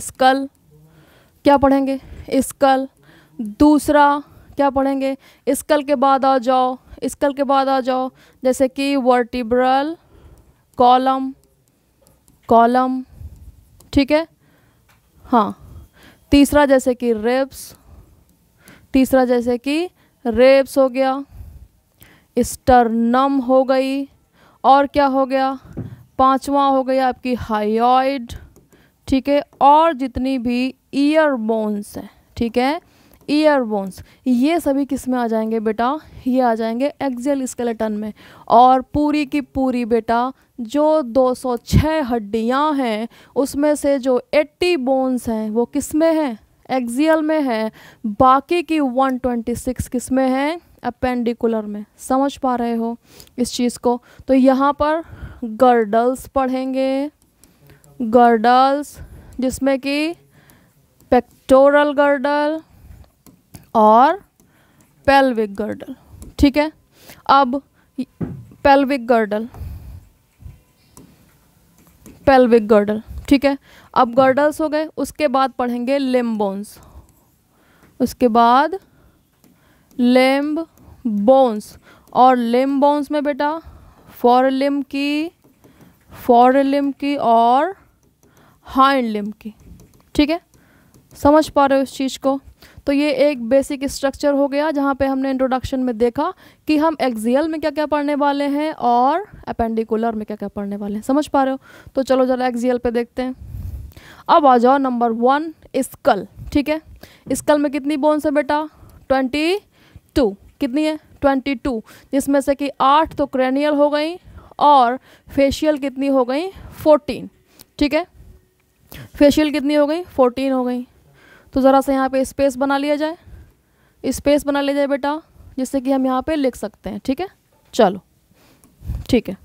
स्कल क्या पढ़ेंगे स्कल दूसरा क्या पढ़ेंगे स्कल के बाद आ जाओ स्कल के बाद आ जाओ जैसे कि वर्टिब्रल कॉलम कॉलम ठीक है हाँ तीसरा जैसे कि रेब्स तीसरा जैसे कि रेब्स हो गया स्टर्नम हो गई और क्या हो गया पांचवा हो गया आपकी हाइड ठीक है और जितनी भी ईयर बोन्स हैं ठीक है ईयर बोन्स ये सभी किस में आ जाएंगे बेटा ये आ जाएंगे एक्जल स्केलेटन में और पूरी की पूरी बेटा जो 206 हड्डियां हैं उसमें से जो 80 बोन्स हैं वो किस में हैं एक्जियल में है बाकी की 126 किस में हैं अपेंडिकुलर में समझ पा रहे हो इस चीज़ को तो यहाँ पर गर्डल्स पढ़ेंगे गर्डल्स जिसमें कि पेक्टोरल गर्डल और पेल्विक गर्डल ठीक है अब पेल्विक गर्डल पेल्विक गर्डल ठीक है अब गर्डल्स हो गए उसके बाद पढ़ेंगे लिम्बोन्स उसके बाद लेम्ब बोन्स और लेम बोन्स में बेटा फॉर लिम की फॉर लिम की और हाइंड लिम की ठीक है समझ पा रहे हो इस चीज़ को तो ये एक बेसिक स्ट्रक्चर हो गया जहाँ पे हमने इंट्रोडक्शन में देखा कि हम एक्सियल में क्या क्या पढ़ने वाले हैं और अपेंडिकुलर में क्या क्या पढ़ने वाले हैं समझ पा रहे हो तो चलो जरा एक्सियल पे देखते हैं अब आ जाओ नंबर वन स्कल ठीक है स्कल में कितनी बोन्स है बेटा ट्वेंटी टू कितनी है ट्वेंटी टू जिसमें से कि आठ तो क्रेनियल हो गई और फेशियल कितनी हो गई फोर्टीन ठीक है फेशियल कितनी हो गई फोर्टीन हो गई तो ज़रा से यहाँ पे स्पेस बना लिया जाए स्पेस बना लिया जाए बेटा जिससे कि हम यहाँ पे लिख सकते हैं ठीक है चलो ठीक है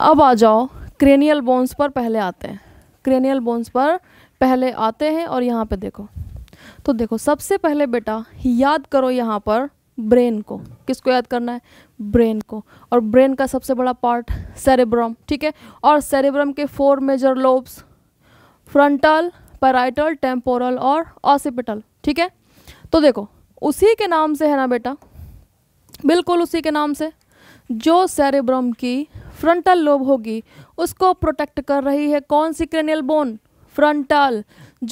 अब आ जाओ क्रेनियल बोन्स पर पहले आते हैं क्रेनियल बोन्स पर पहले आते हैं और यहाँ पे देखो तो देखो सबसे पहले बेटा याद करो यहाँ पर ब्रेन को किसको याद करना है ब्रेन को और ब्रेन का सबसे बड़ा पार्ट सेरेब्रम ठीक है और सेरेब्रम के four major lobes frontal parietal temporal और ऑसिपिटल ठीक है तो देखो उसी के नाम से है ना बेटा बिल्कुल उसी के नाम से जो सेरेब्रम की फ्रंटल लोब होगी उसको प्रोटेक्ट कर रही है कौन सी क्रेनियल बोन फ्रंटल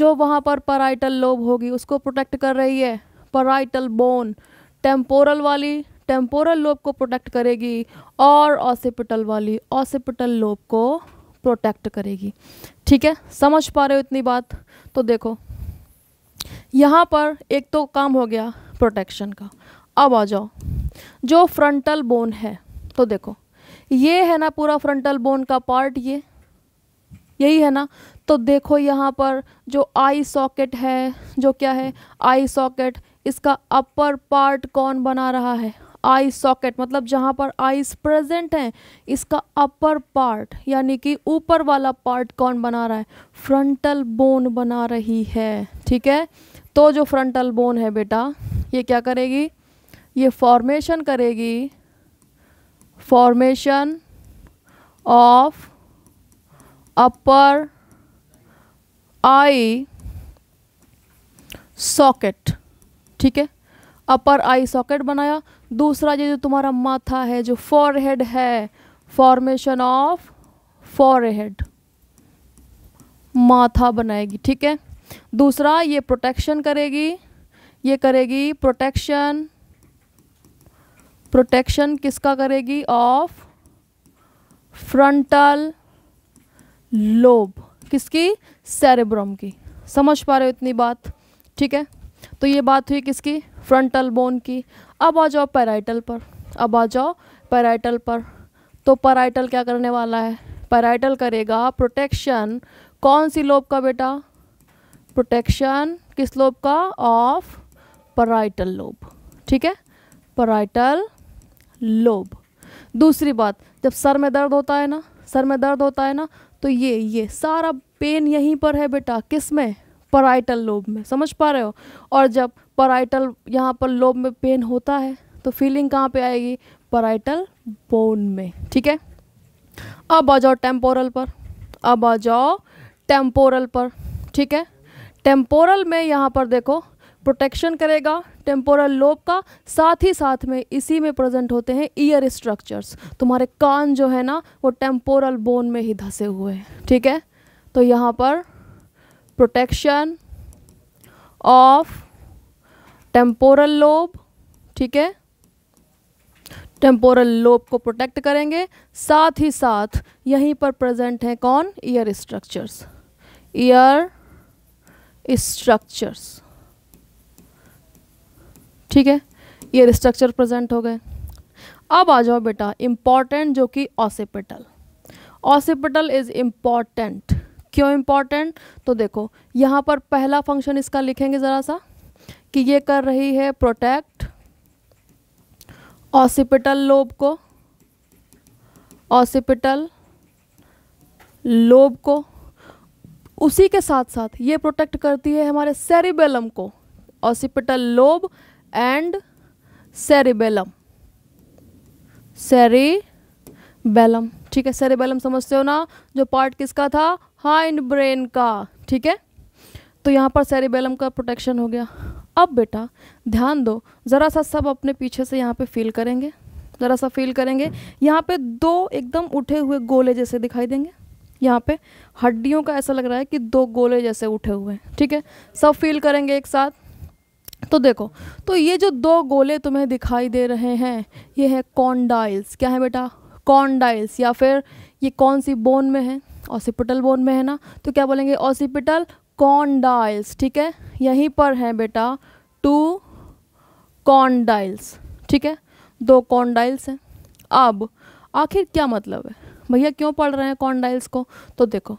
जो वहाँ पर पराइटल लोब होगी उसको प्रोटेक्ट कर रही है पराइटल बोन टेम्पोरल वाली टेम्पोरल लोब को प्रोटेक्ट करेगी और ऑसिपिटल वाली ऑसिपिटल लोब को प्रोटेक्ट करेगी ठीक है समझ पा रहे हो इतनी बात तो देखो यहाँ पर एक तो काम हो गया प्रोटेक्शन का अब आ जाओ जो फ्रंटल बोन है तो देखो ये है ना पूरा फ्रंटल बोन का पार्ट ये यही है ना तो देखो यहाँ पर जो आई सॉकेट है जो क्या है आई सॉकेट इसका अपर पार्ट कौन बना रहा है आई सॉकेट मतलब जहाँ पर आईज प्रेजेंट हैं इसका अपर पार्ट यानी कि ऊपर वाला पार्ट कौन बना रहा है फ्रंटल बोन बना रही है ठीक है तो जो फ्रंटल बोन है बेटा ये क्या करेगी ये फॉर्मेशन करेगी formation of upper eye socket ठीक है अपर आई सॉकेट बनाया दूसरा ये जो तुम्हारा माथा है जो फॉर हेड है फॉर्मेशन ऑफ फॉर हेड माथा बनाएगी ठीक है दूसरा ये प्रोटेक्शन करेगी ये करेगी प्रोटेक्शन प्रोटेक्शन किसका करेगी ऑफ फ्रंटल लोब किसकी सेरेब्रम की समझ पा रहे हो इतनी बात ठीक है तो ये बात हुई किसकी फ्रंटल बोन की अब आ जाओ पैराइटल पर अब आ जाओ पैराइटल पर तो पैराइटल क्या करने वाला है पैराइटल करेगा प्रोटेक्शन कौन सी लोब का बेटा प्रोटेक्शन किस लोब का ऑफ पराइटल लोब ठीक है पराइटल लोब दूसरी बात जब सर में दर्द होता है ना सर में दर्द होता है ना तो ये ये सारा पेन यहीं पर है बेटा किस में पराइटल लोब में समझ पा रहे हो और जब पराइटल यहाँ पर लोब में पेन होता है तो फीलिंग कहाँ पे आएगी पराइटल बोन में ठीक है अब आ जाओ टेम्पोरल पर अब आ जाओ टेम्पोरल पर ठीक है टेम्पोरल में यहाँ पर देखो प्रोटेक्शन करेगा टेम्पोरल लोब का साथ ही साथ में इसी में प्रेजेंट होते हैं ईयर स्ट्रक्चर्स तुम्हारे कान जो है ना वो टेम्पोरल बोन में ही धसे हुए हैं ठीक है तो यहाँ पर प्रोटेक्शन ऑफ टेम्पोरल लोब ठीक है टेम्पोरल लोब को प्रोटेक्ट करेंगे साथ ही साथ यहीं पर प्रेजेंट है कौन ईयर स्ट्रक्चर्स ईयर स्ट्रक्चर्स ठीक है ईयर स्ट्रक्चर प्रेजेंट हो गए अब आ जाओ बेटा इम्पॉर्टेंट जो कि ऑसिपिटल ऑसिपिटल इज इम्पॉर्टेंट क्यों इम्पॉर्टेंट तो देखो यहाँ पर पहला फंक्शन इसका लिखेंगे ज़रा सा कि ये कर रही है प्रोटेक्ट ऑसिपिटल लोब को ऑसिपिटल लोब को उसी के साथ साथ ये प्रोटेक्ट करती है हमारे सेरिबेलम को occipital lobe and cerebellum cerebellum ठीक है सेरेबेलम समझते हो ना जो पार्ट किसका था हाइंड ब्रेन का ठीक है तो यहाँ पर सेरेबेलम का प्रोटेक्शन हो गया अब बेटा ध्यान दो ज़रा सा सब अपने पीछे से यहाँ पे फील करेंगे ज़रा सा फील करेंगे यहाँ पे दो एकदम उठे हुए गोले जैसे दिखाई देंगे यहाँ पे हड्डियों का ऐसा लग रहा है कि दो गोले जैसे उठे हुए हैं ठीक है सब फील करेंगे एक साथ तो देखो तो ये जो दो गोले तुम्हें दिखाई दे रहे हैं ये है कॉन्डाइल्स क्या है बेटा कॉन्डाइल्स या फिर ये कौन सी बोन में है ऑसिपिटल बोन में है ना तो क्या बोलेंगे ऑसिपिटल कॉन्डाइल्स ठीक है यहीं पर है बेटा टू कॉन्डाइल्स ठीक है दो कॉन्डाइल्स हैं अब आखिर क्या मतलब है भैया क्यों पढ़ रहे हैं कॉन्डाइल्स को तो देखो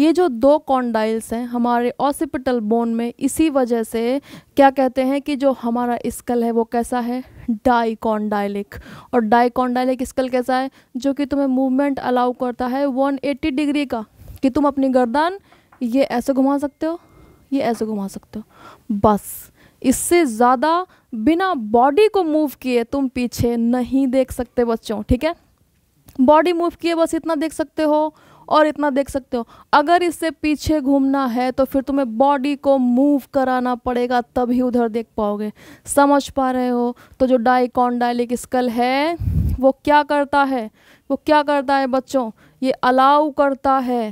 ये जो दो कॉन्डाइल्स हैं हमारे ऑसिपिटल बोन में इसी वजह से क्या कहते हैं कि जो हमारा स्कल है वो कैसा है डाइकॉन्डाइलिक और डाइकॉन्डाइलिक स्कल कैसा है जो कि तुम्हें मूवमेंट अलाउ करता है 180 डिग्री का कि तुम अपनी गर्दन ये ऐसे घुमा सकते हो ये ऐसे घुमा सकते हो बस इससे ज़्यादा बिना बॉडी को मूव किए तुम पीछे नहीं देख सकते बच्चों ठीक है बॉडी मूव किए बस इतना देख सकते हो और इतना देख सकते हो अगर इससे पीछे घूमना है तो फिर तुम्हें बॉडी को मूव कराना पड़ेगा तभी उधर देख पाओगे समझ पा रहे हो तो जो डाइकॉन डायलिक स्कल है वो क्या करता है वो क्या करता है बच्चों ये अलाउ करता है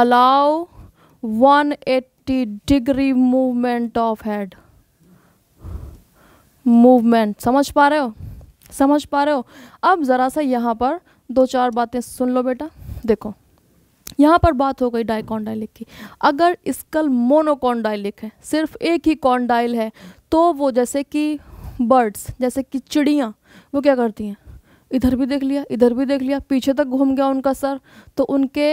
allow 180 degree movement of head movement समझ पा रहे हो समझ पा रहे हो अब ज़रा सा यहाँ पर दो चार बातें सुन लो बेटा देखो यहाँ पर बात हो गई डाइकॉन्डाइलिक की अगर स्कल मोनोकॉन्डाइलिक है सिर्फ एक ही कॉन्डाइल है तो वो जैसे कि बर्ड्स जैसे कि चिड़ियाँ वो क्या करती हैं इधर भी देख लिया इधर भी देख लिया पीछे तक घूम गया उनका सर तो उनके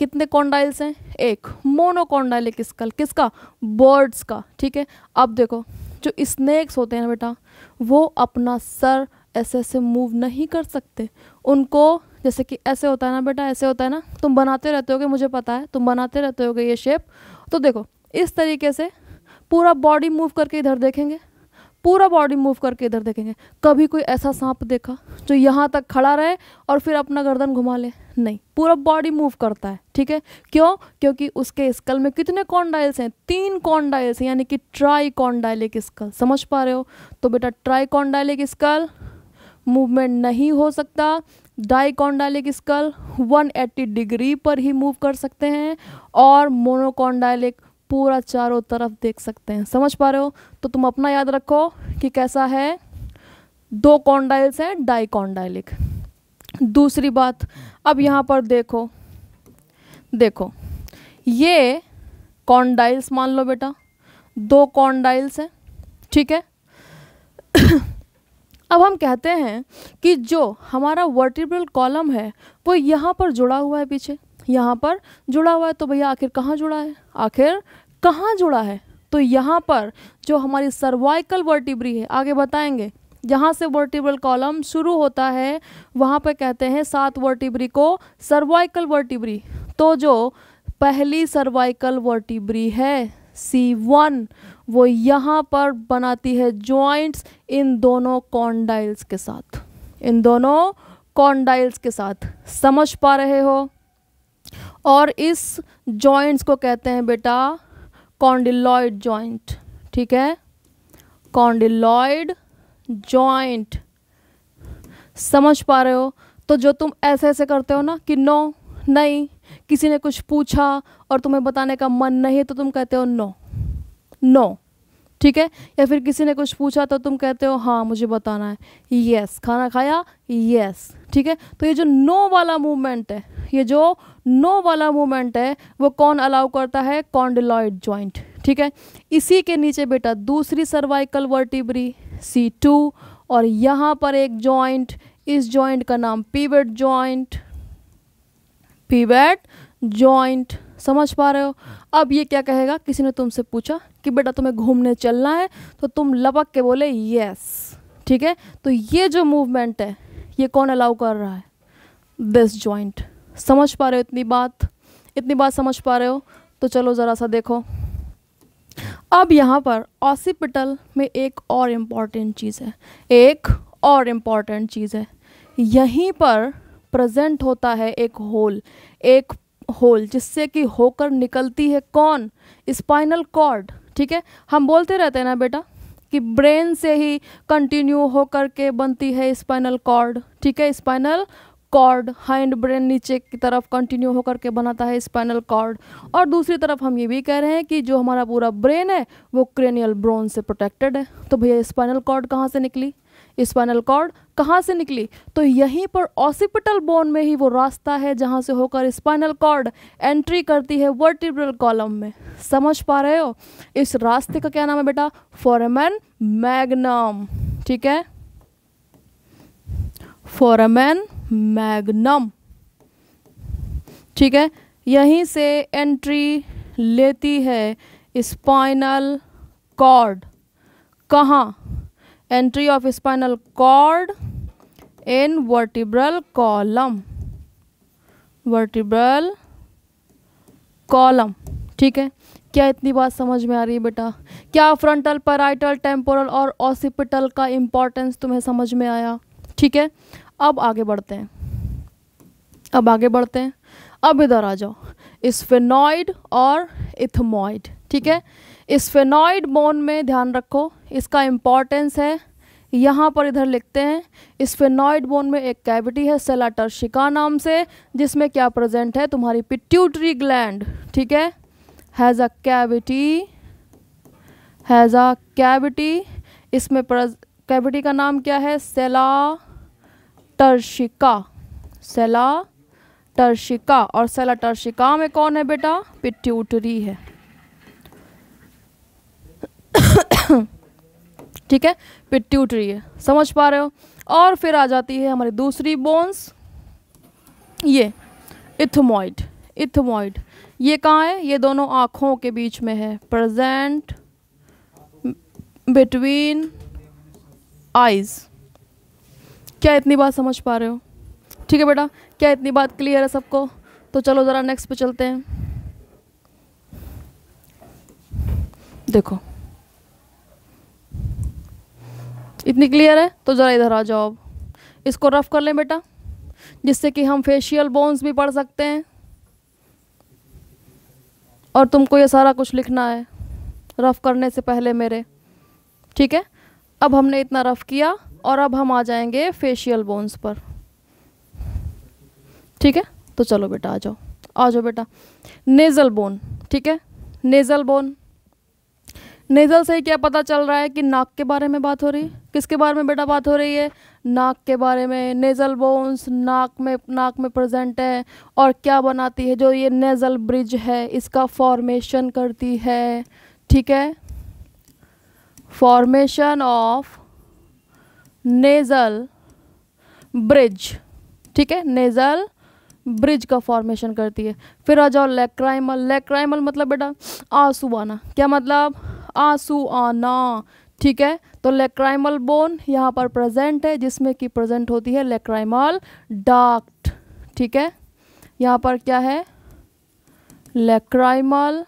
कितने कॉन्डाइल्स हैं एक मोनोकॉन्डाइलिक स्कल किसका बर्ड्स का ठीक है अब देखो जो स्नैक्स होते हैं बेटा वो अपना सर ऐसे ऐसे मूव नहीं कर सकते उनको जैसे कि ऐसे होता है ना बेटा ऐसे होता है ना तुम बनाते रहते होगे मुझे पता है तुम बनाते रहते होगे ये शेप तो देखो इस तरीके से पूरा बॉडी मूव करके इधर देखेंगे पूरा बॉडी मूव करके इधर देखेंगे कभी कोई ऐसा सांप देखा जो यहाँ तक खड़ा रहे और फिर अपना गर्दन घुमा ले नहीं पूरा बॉडी मूव करता है ठीक है क्यों क्योंकि उसके स्कल में कितने कॉन्डाइल्स हैं तीन कॉन्डाइल्स हैं यानी कि ट्राई कॉन्डाइलिक स्कल समझ पा रहे हो तो बेटा ट्राई कॉन्डाइलिक स्कल मूवमेंट नहीं हो सकता डाइकोंडाइलिक स्कल 180 डिग्री पर ही मूव कर सकते हैं और मोनोकोंडाइलिक पूरा चारों तरफ देख सकते हैं समझ पा रहे हो तो तुम अपना याद रखो कि कैसा है दो कॉन्डाइल्स हैं डाइकोंडाइलिक दूसरी बात अब यहाँ पर देखो देखो ये कॉन्डाइल्स मान लो बेटा दो कॉन्डाइल्स हैं ठीक है अब हम कहते हैं कि जो हमारा वर्टिब्रल कॉलम है वो यहाँ पर जुड़ा हुआ है पीछे यहाँ पर जुड़ा हुआ है तो भैया आखिर कहाँ जुड़ा है आखिर कहाँ जुड़ा है तो यहाँ पर जो हमारी सर्वाइकल वर्टिब्री है आगे बताएंगे जहाँ से वर्टिब्रल कॉलम शुरू होता है वहाँ पर कहते हैं सात वर्टिब्री को सर्वाइकल वर्टिब्री तो जो पहली सर्वाइकल वर्टिब्री है सी वन वो यहाँ पर बनाती है जॉइंट्स इन दोनों कॉन्डाइल्स के साथ इन दोनों कॉन्डाइल्स के साथ समझ पा रहे हो और इस जॉइंट्स को कहते हैं बेटा कॉन्डिलॉयड जॉइंट ठीक है कॉन्डिलॉयड जॉइंट समझ पा रहे हो तो जो तुम ऐसे ऐसे करते हो ना कि नो नहीं किसी ने कुछ पूछा और तुम्हें बताने का मन नहीं तो तुम कहते हो नो नो ठीक है या फिर किसी ने कुछ पूछा तो तुम कहते हो हाँ मुझे बताना है यस खाना खाया यस ठीक है तो ये जो नो वाला मूवमेंट है ये जो नो वाला मूवमेंट है वो कौन अलाउ करता है कॉन्डलॉइड जॉइंट ठीक है इसी के नीचे बेटा दूसरी सर्वाइकल वर्टिब्री सी टू और यहाँ पर एक जॉइंट इस जॉइंट का नाम पीवेट जॉइंट पीवेट जॉइंट समझ पा रहे हो अब ये क्या कहेगा किसी ने तुमसे पूछा कि बेटा तुम्हें घूमने चलना है तो तुम लपक के बोले यस ठीक है तो ये जो मूवमेंट है ये कौन अलाउ कर रहा है दिस जॉइंट समझ पा रहे हो इतनी बात इतनी बात समझ पा रहे हो तो चलो ज़रा सा देखो अब यहाँ पर ऑसिपिटल में एक और इम्पॉर्टेंट चीज़ है एक और इम्पॉर्टेंट चीज़ है यहीं पर प्रेजेंट होता है एक होल एक होल जिससे कि होकर निकलती है कौन स्पाइनल कॉर्ड ठीक है हम बोलते रहते हैं ना बेटा कि ब्रेन से ही कंटिन्यू होकर के बनती है स्पाइनल कॉर्ड ठीक है स्पाइनल कॉर्ड हाइंड ब्रेन नीचे की तरफ कंटिन्यू होकर के बनाता है स्पाइनल कॉर्ड और दूसरी तरफ हम ये भी कह रहे हैं कि जो हमारा पूरा ब्रेन है वो क्रेनियल ब्रोन से प्रोटेक्टेड है तो भैया स्पाइनल कॉर्ड कहाँ से निकली स्पाइनल कॉर्ड कहाँ से निकली तो यहीं पर ऑसिपिटल बोन में ही वो रास्ता है जहाँ से होकर स्पाइनल कॉर्ड एंट्री करती है वर्टिब्रल कॉलम में समझ पा रहे हो इस रास्ते का क्या नाम है बेटा फॉरमैन मैग्नम ठीक है फॉरमैन मैग्नम ठीक है यहीं से एंट्री लेती है स्पाइनल कॉर्ड कहाँ entry of spinal cord in vertebral column vertebral column ठीक है क्या इतनी बात समझ में आ रही है बेटा क्या फ्रंटल पैराइटल टेम्पोरल और ऑसिपिटल का इम्पोर्टेंस तुम्हें समझ में आया ठीक है अब आगे बढ़ते हैं अब आगे बढ़ते हैं अब इधर आ जाओ इस्फेनॉइड और इथमॉइड ठीक है इस फेनॉइड बोन में ध्यान रखो इसका इम्पॉर्टेंस है यहाँ पर इधर लिखते हैं इस फेनॉइड बोन में एक कैविटी है सेलाटर्शिका नाम से जिसमें क्या प्रेजेंट है तुम्हारी पिट्यूटरी ग्लैंड ठीक है has a cavity has a cavity इसमें कैविटी का नाम क्या है सेला टर्शिका सेला टर्शिका और सेला टर्शिका में कौन है बेटा पिट्यूटरी है ठीक है पिट्यूटरी है समझ पा रहे हो और फिर आ जाती है हमारी दूसरी बोन्स ये इथमोइड इथमोइड ये कहाँ है ये दोनों आँखों के बीच में है प्रेजेंट बिटवीन आइज क्या इतनी बात समझ पा रहे हो ठीक है बेटा क्या इतनी बात क्लियर है सबको तो चलो ज़रा नेक्स्ट पे चलते हैं देखो इतनी क्लियर है तो ज़रा इधर आ जाओ अब इसको रफ़ कर लें बेटा जिससे कि हम फेशियल बोन्स भी पढ़ सकते हैं और तुमको ये सारा कुछ लिखना है रफ़ करने से पहले मेरे ठीक है अब हमने इतना रफ़ किया और अब हम आ जाएंगे फेशियल बोन्स पर ठीक है तो चलो बेटा आ जाओ आ जाओ बेटा नेज़ल बोन ठीक है नेज़ल बोन नेज़ल से क्या पता चल रहा है कि नाक के बारे में बात हो रही है किसके बारे में बेटा बात हो रही है नाक के बारे में नेज़ल बोन्स नाक में नाक में प्रेजेंट है और क्या बनाती है जो ये नेज़ल ब्रिज है इसका फॉर्मेशन करती है ठीक है फॉर्मेशन ऑफ नेज़ल ब्रिज ठीक है नेज़ल ब्रिज का फॉर्मेशन करती है फिर आ जाओ लेक्राइमल लेक्राइमल मतलब बेटा आंसू आना क्या मतलब आंसू आना ठीक है तो लेक्राइमल बोन यहाँ पर प्रेजेंट है जिसमें कि प्रेजेंट होती है लेक्राइमल डाक्ट ठीक है यहाँ पर क्या है लेक्राइमल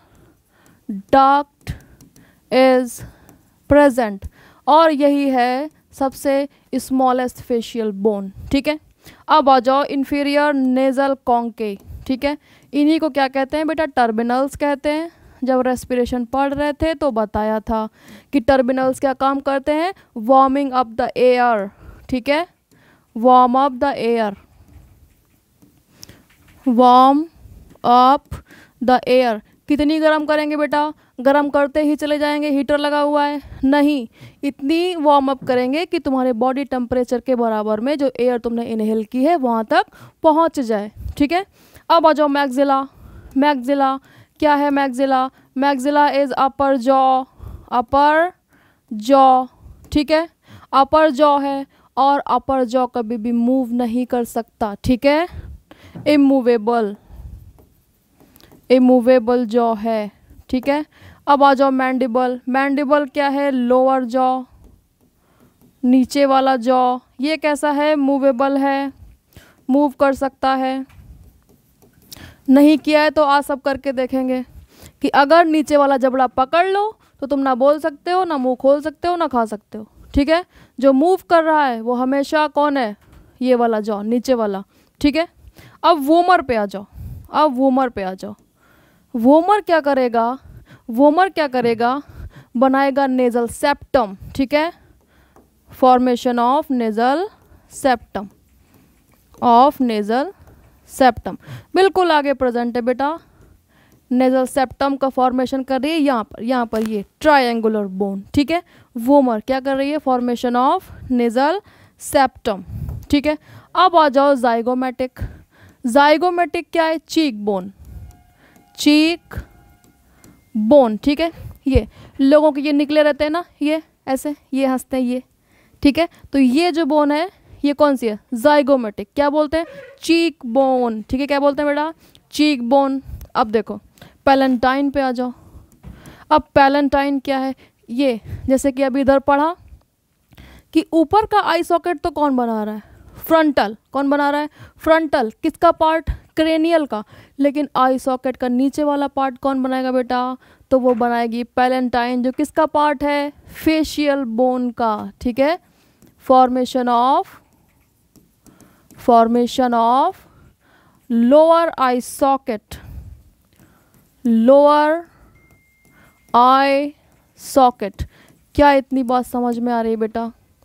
डाक्ट इज प्रेजेंट और यही है सबसे स्मॉलेस्ट फेशियल बोन ठीक है अब आ जाओ इन्फीरियर नेजल कॉन्के ठीक है इन्हीं को क्या कहते हैं बेटा टर्मिनल्स कहते हैं जब रेस्पिरेशन पढ़ रहे थे तो बताया था कि टर्मिनल्स क्या काम करते हैं वार्मिंग अप द एयर ठीक है warm up the air warm up the air कितनी गर्म करेंगे बेटा गर्म करते ही चले जाएंगे हीटर लगा हुआ है नहीं इतनी वार्म अप करेंगे कि तुम्हारे बॉडी टेम्परेचर के बराबर में जो एयर तुमने इनहेल की है वहाँ तक पहुँच जाए ठीक है अब आ जाओ मैगजिला मैगजिला क्या है maxilla maxilla is upper jaw upper jaw ठीक है अपर जॉ है और अपर जॉ कभी भी मूव नहीं कर सकता ठीक है इमूवेबल इमूवेबल जॉ है ठीक है अब आ जाओ मैंडिबल मैंडिबल क्या है लोअर जॉ नीचे वाला जॉ ये कैसा है मूवेबल है मूव कर सकता है नहीं किया है तो आज सब करके देखेंगे कि अगर नीचे वाला जबड़ा पकड़ लो तो तुम ना बोल सकते हो ना मुंह खोल सकते हो ना खा सकते हो ठीक है जो मूव कर रहा है वो हमेशा कौन है ये वाला जॉ नीचे वाला ठीक है अब वोमर पे आ जाओ अब वोमर पे आ जाओ वोमर क्या करेगा वोमर क्या करेगा बनाएगा नेजल सेप्टम ठीक है formation of nasal septum of nasal septum बिल्कुल आगे प्रेजेंट है बेटा नेजल सेप्टम का फॉर्मेशन कर रही है यहाँ पर यहाँ पर ये ट्रायंगुलर बोन ठीक है वोमर क्या कर रही है फॉर्मेशन ऑफ नेजल सेप्टम ठीक है अब आ जाओ जाइगोमेटिक जाइगोमेटिक क्या है चीक बोन चीक बोन ठीक है ये लोगों के ये निकले रहते हैं ना ये ऐसे ये हंसते हैं ये ठीक है तो ये जो बोन है ये कौन सी है जाइगोमेटिक क्या बोलते हैं चीक बोन ठीक है क्या बोलते हैं बेटा चीक बोन अब देखो पैलेंटाइन पे आ जाओ अब पैलेंटाइन क्या है ये जैसे कि अभी इधर पढ़ा कि ऊपर का आई सॉकेट तो कौन बना रहा है फ्रंटल कौन बना रहा है फ्रंटल किसका पार्ट क्रेनियल का लेकिन आई सॉकेट का नीचे वाला पार्ट कौन बनाएगा बेटा तो वो बनाएगी पैलेंटाइन जो किसका पार्ट है फेशियल बोन का ठीक है formation of formation of lower eye socket lower eye socket क्या इतनी बात समझ में आ रही है बेटा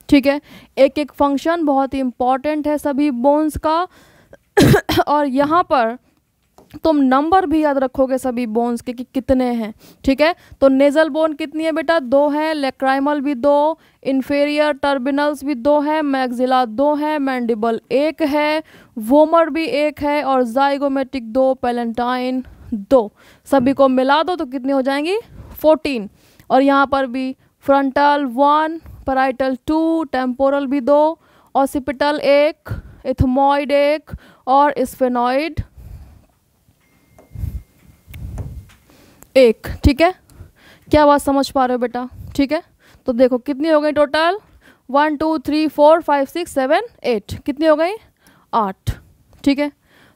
ठीक है एक एक फंक्शन बहुत ही इम्पॉर्टेंट है सभी बोन्स का और यहाँ पर तुम नंबर भी याद रखोगे सभी बोन्स के कि कितने हैं ठीक है तो नेजल बोन कितनी है बेटा दो है लेक्राइमल भी दो इन्फेरियर टर्मिनल्स भी दो है मैगजिला दो है मैंडिबल एक है वोमर भी एक है और जाइगोमेटिक दो पेलेंटाइन दो सभी को मिला दो तो कितनी हो जाएंगी फोर्टीन और यहाँ पर भी frontal one parietal two temporal भी दो ऑसिपिटल एक इथमोइड एक और स्फेनॉइड एक ठीक है क्या बात समझ पा रहे हो बेटा ठीक है तो देखो कितनी हो गई total one two three four five six seven eight कितनी हो गई आठ ठीक है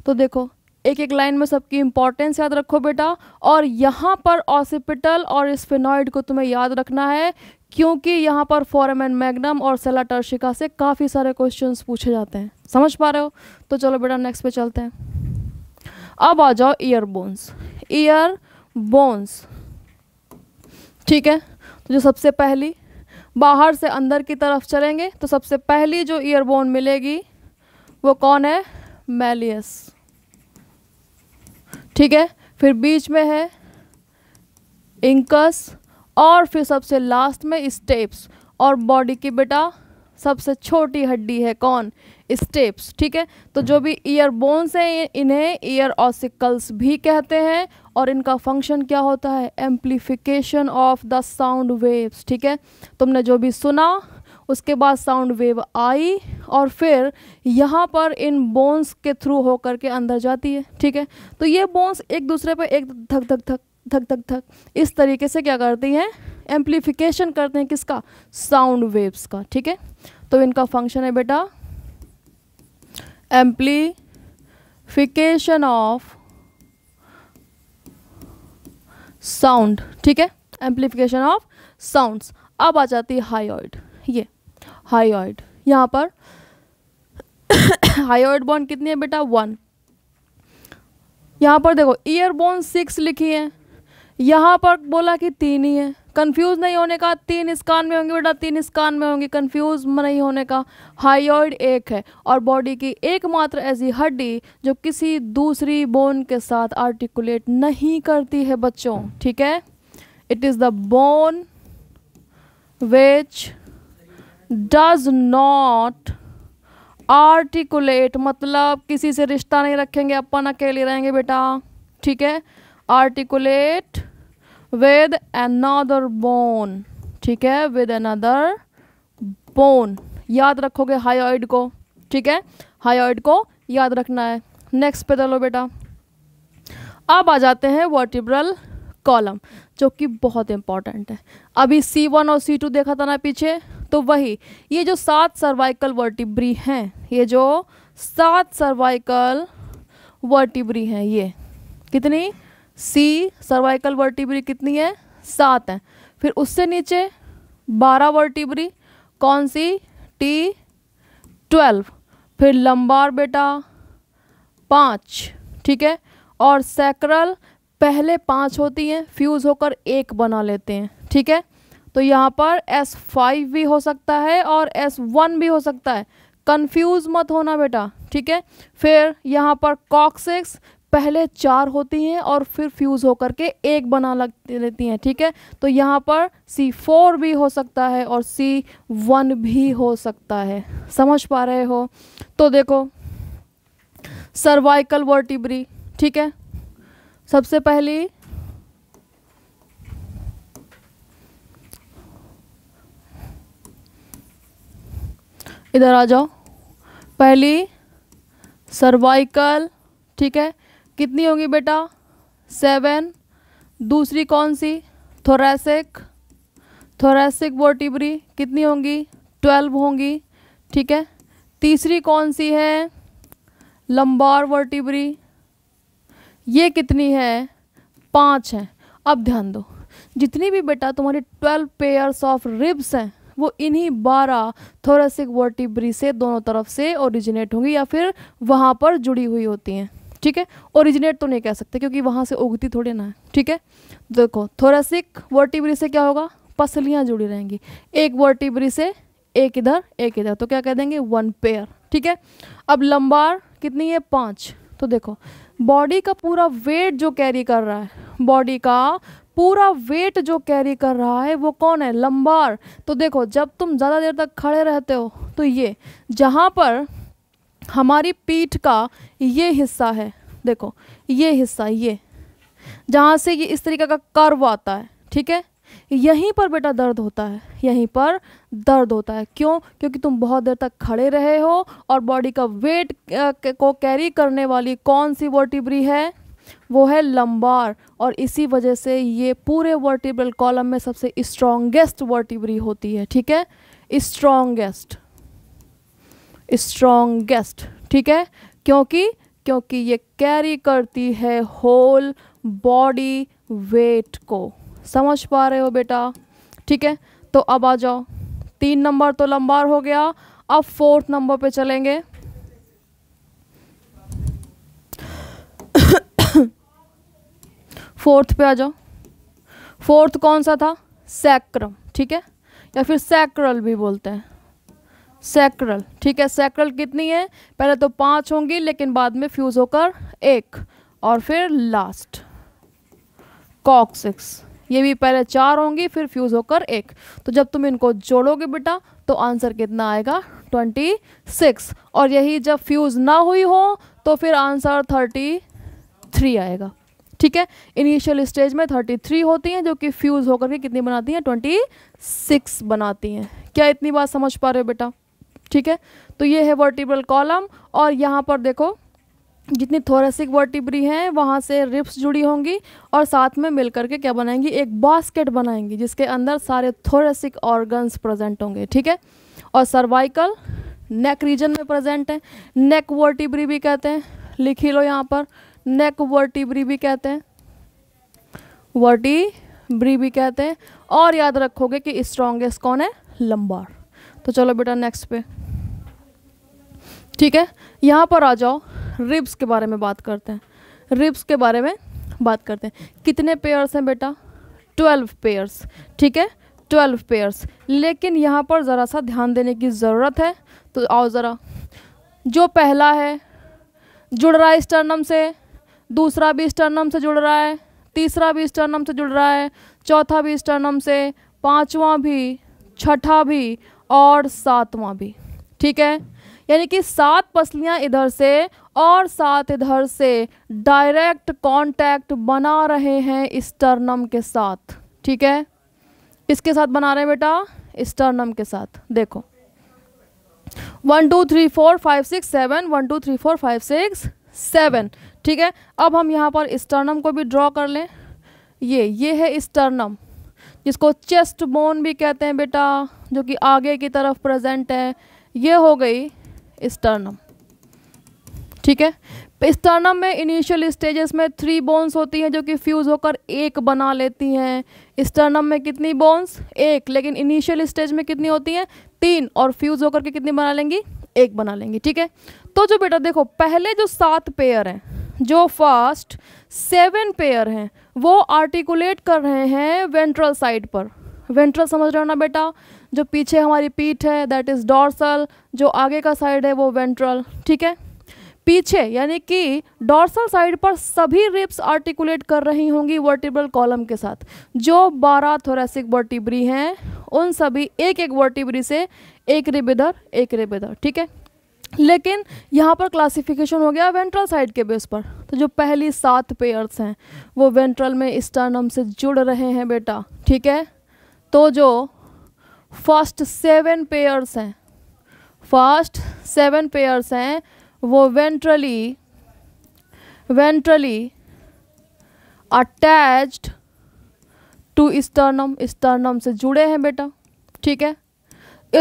तो देखो एक एक लाइन में सबकी इंपॉर्टेंस याद रखो बेटा और यहाँ पर ऑसिपिटल और स्पेनॉइड को तुम्हें याद रखना है क्योंकि यहाँ पर एंड मैग्नम और सेलाटर्शिका से काफ़ी सारे क्वेश्चंस पूछे जाते हैं समझ पा रहे हो तो चलो बेटा नेक्स्ट पे चलते हैं अब आ जाओ ईयर बोन्स ईयर बोन्स ठीक है तो जो सबसे पहली बाहर से अंदर की तरफ चलेंगे तो सबसे पहली जो ईयरबोन मिलेगी वो कौन है मेलियस ठीक है फिर बीच में है इंकस और फिर सबसे लास्ट में स्टेप्स और बॉडी की बेटा सबसे छोटी हड्डी है कौन स्टेप्स ठीक है तो जो हम्म। भी ईयर बोन्स हैं इन्हें ईयर ऑसिकल्स भी कहते हैं और इनका फंक्शन क्या होता है amplification of the sound waves ठीक है तुमने जो भी सुना उसके बाद साउंड वेव आई और फिर यहाँ पर इन बोन्स के थ्रू होकर के अंदर जाती है ठीक है तो ये बोन्स एक दूसरे पर एक धक धक धक धक धक धक इस तरीके से क्या करती हैं एम्पलीफिकेशन करते हैं किसका साउंड वेव्स का ठीक है तो इनका फंक्शन है बेटा एम्पलीफिकेशन ऑफ साउंड ठीक है एम्पलीफिकेशन ऑफ साउंड अब आ जाती है हाईऑइड ये हाईऑइड यहाँ पर हाईऑइड बॉन्ड कितनी है बेटा वन यहाँ पर देखो ईयर बोन सिक्स लिखी है यहाँ पर बोला कि तीन ही है कंफ्यूज नहीं होने का तीन इस कान में होंगे बेटा तीन इस कान में होंगे कंफ्यूज नहीं होने का हाइड एक है और बॉडी की एकमात्र ऐसी हड्डी जो किसी दूसरी बोन के साथ आर्टिकुलेट नहीं करती है बच्चों ठीक है it is the bone which does not articulate मतलब किसी से रिश्ता नहीं रखेंगे अपन अकेले रहेंगे बेटा ठीक है आर्टिकुलेट विद अनदर बोन ठीक है विद अनदर बोन याद रखोगे हाइड को ठीक है हाइड को याद रखना है नेक्स्ट पे चलो बेटा अब आ जाते हैं वर्टिब्रल कॉलम जो कि बहुत इंपॉर्टेंट है अभी सी वन और सी टू देखा था ना पीछे तो वही ये जो सात सर्वाइकल वर्टिब्री हैं ये जो सात सर्वाइकल वर्टिब्री हैं ये कितनी सी सर्वाइकल वर्टिब्री कितनी है सात है फिर उससे नीचे बारह वर्टिब्री कौन सी टी ट्वेल्व फिर लंबार बेटा पाँच ठीक है और सैक्रल पहले पाँच होती हैं फ्यूज़ होकर एक बना लेते हैं ठीक है तो यहाँ पर एस फाइव भी हो सकता है और एस वन भी हो सकता है कंफ्यूज मत होना बेटा ठीक है फिर यहाँ पर कॉक्सिक्स पहले चार होती हैं और फिर फ्यूज़ होकर के एक बना लग लेती हैं ठीक है तो यहाँ पर सी फोर भी हो सकता है और सी वन भी हो सकता है समझ पा रहे हो तो देखो सर्वाइकल वर्टिब्री ठीक है सबसे पहली इधर आ जाओ पहली सर्वाइकल ठीक है कितनी होंगी बेटा सेवन दूसरी कौन सी थोरेसिक थोरेसिक वर्टिब्री कितनी होंगी ट्वेल्व होंगी ठीक है तीसरी कौन सी है लंबार वर्टिब्री ये कितनी है पाँच है अब ध्यान दो जितनी भी बेटा तुम्हारी ट्वेल्व पेयर्स ऑफ रिब्स हैं वो इन्हीं बारह थोरेसिक वर्टिब्री से दोनों तरफ से ओरिजिनेट होंगी या फिर वहाँ पर जुड़ी हुई होती हैं ठीक है ओरिजिनेट तो नहीं कह सकते क्योंकि वहाँ से उगती थोड़ी ना है ठीक है देखो थोरेसिक वर्टिब्री से क्या होगा पसलियाँ जुड़ी रहेंगी एक वर्टिब्री से एक इधर एक इधर तो क्या कह देंगे वन पेयर ठीक है अब लंबार कितनी है पाँच तो देखो बॉडी का पूरा वेट जो कैरी कर रहा है बॉडी का पूरा वेट जो कैरी कर रहा है वो कौन है लंबार तो देखो जब तुम ज़्यादा देर तक खड़े रहते हो तो ये जहाँ पर हमारी पीठ का ये हिस्सा है देखो ये हिस्सा ये जहाँ से ये इस तरीके का कर्व आता है ठीक है यहीं पर बेटा दर्द होता है यहीं पर दर्द होता है क्यों क्योंकि तुम बहुत देर तक खड़े रहे हो और बॉडी का वेट को कैरी करने वाली कौन सी वर्टिब्री है वो है लंबार और इसी वजह से ये पूरे वर्टिब्रल कॉलम में सबसे स्ट्रॉन्गेस्ट वर्टिब्री होती है ठीक है स्ट्रॉन्गेस्ट स्ट्रोंगेस्ट ठीक है क्योंकि क्योंकि ये कैरी करती है होल बॉडी वेट को समझ पा रहे हो बेटा ठीक है तो अब आ जाओ तीन नंबर तो लंबार हो गया अब फोर्थ नंबर पे चलेंगे फोर्थ पे आ जाओ फोर्थ कौन सा था सैक्रम ठीक है या फिर सैक्रल भी बोलते हैं सैक्रल ठीक है सैक्रल कितनी है पहले तो पांच होंगी लेकिन बाद में फ्यूज होकर एक और फिर लास्ट कॉक्सिक्स ये भी पहले चार होंगी फिर फ्यूज होकर एक तो जब तुम इनको जोड़ोगे बेटा तो आंसर कितना आएगा ट्वेंटी सिक्स और यही जब फ्यूज ना हुई हो तो फिर आंसर थर्टी थ्री आएगा ठीक है इनिशियल स्टेज में थर्टी थ्री होती हैं जो कि फ्यूज़ होकर के कितनी बनाती हैं ट्वेंटी सिक्स बनाती हैं क्या इतनी बात समझ पा रहे हो बेटा ठीक है तो ये है वर्टिब्रल कॉलम और यहाँ पर देखो जितनी थोरेसिक वर्टिब्री हैं वहाँ से रिप्स जुड़ी होंगी और साथ में मिलकर के क्या बनाएंगी एक बास्केट बनाएंगी जिसके अंदर सारे थोरेसिक ऑर्गन्स प्रेजेंट होंगे ठीक है और सर्वाइकल नेक रीजन में प्रेजेंट है नेक वर्टिब्री भी कहते हैं लिखी लो यहाँ पर नेक वर्टिब्री भी कहते हैं वर्टिब्री भी कहते हैं और याद रखोगे कि स्ट्रॉन्गेस्ट कौन है लंबार तो चलो बेटा नेक्स्ट पे ठीक है यहाँ पर आ जाओ रिब्स के बारे में बात करते हैं रिब्स के बारे में बात करते हैं कितने पेयर्स हैं बेटा ट्वेल्व पेयर्स ठीक है ट्वेल्व पेयर्स लेकिन यहाँ पर ज़रा सा ध्यान देने की ज़रूरत है तो आओ ज़रा जो पहला है जुड़ रहा है स्टर्नम से दूसरा भी स्टर्नम से जुड़ रहा है तीसरा भी स्टर्नम से जुड़ रहा है चौथा भी स्टर्नम से पाँचवा भी छठा भी और सातवां भी ठीक है यानी कि सात पसलियां इधर से और सात इधर से डायरेक्ट कांटेक्ट बना रहे हैं स्टर्नम के साथ ठीक है इसके साथ बना रहे हैं बेटा स्टर्नम के साथ देखो one two three four five six seven one two three four five six seven ठीक है अब हम यहाँ पर स्टर्नम को भी ड्रॉ कर लें ये ये है स्टर्नम जिसको चेस्ट बोन भी कहते हैं बेटा जो कि आगे की तरफ प्रेजेंट है ये हो गई स्टर्नम ठीक है स्टर्नम में इनिशियल स्टेजेस में थ्री बोन्स होती हैं जो कि फ्यूज़ होकर एक बना लेती हैं स्टर्नम में कितनी बोन्स एक लेकिन इनिशियल स्टेज में कितनी होती हैं तीन और फ्यूज़ होकर के कितनी बना लेंगी एक बना लेंगी ठीक है तो जो बेटा देखो पहले जो सात पेयर हैं जो फर्स्ट सेवन पेयर हैं वो आर्टिकुलेट कर रहे हैं वेंट्रल साइड पर वेंट्रल समझ रहे हो ना बेटा जो पीछे हमारी पीठ है दैट इज़ डॉर्सल जो आगे का साइड है वो वेंट्रल ठीक है पीछे यानी कि डॉर्सल साइड पर सभी रिप्स आर्टिकुलेट कर रही होंगी वर्टिब्रल कॉलम के साथ जो बारह थोरेसिक वर्टिब्री हैं उन सभी एक एक वर्टिब्री से एक रिब इधर एक रिब इधर ठीक है लेकिन यहाँ पर क्लासिफिकेशन हो गया वेंट्रल साइड के बेस पर तो जो पहली सात पेयर्स हैं वो वेंट्रल में स्टर्नम से जुड़ रहे हैं बेटा ठीक है तो जो फर्स्ट सेवन पेयर्स हैं फर्स्ट सेवन पेयर्स हैं वो ventrally ventrally attached to sternum sternum से जुड़े हैं बेटा ठीक है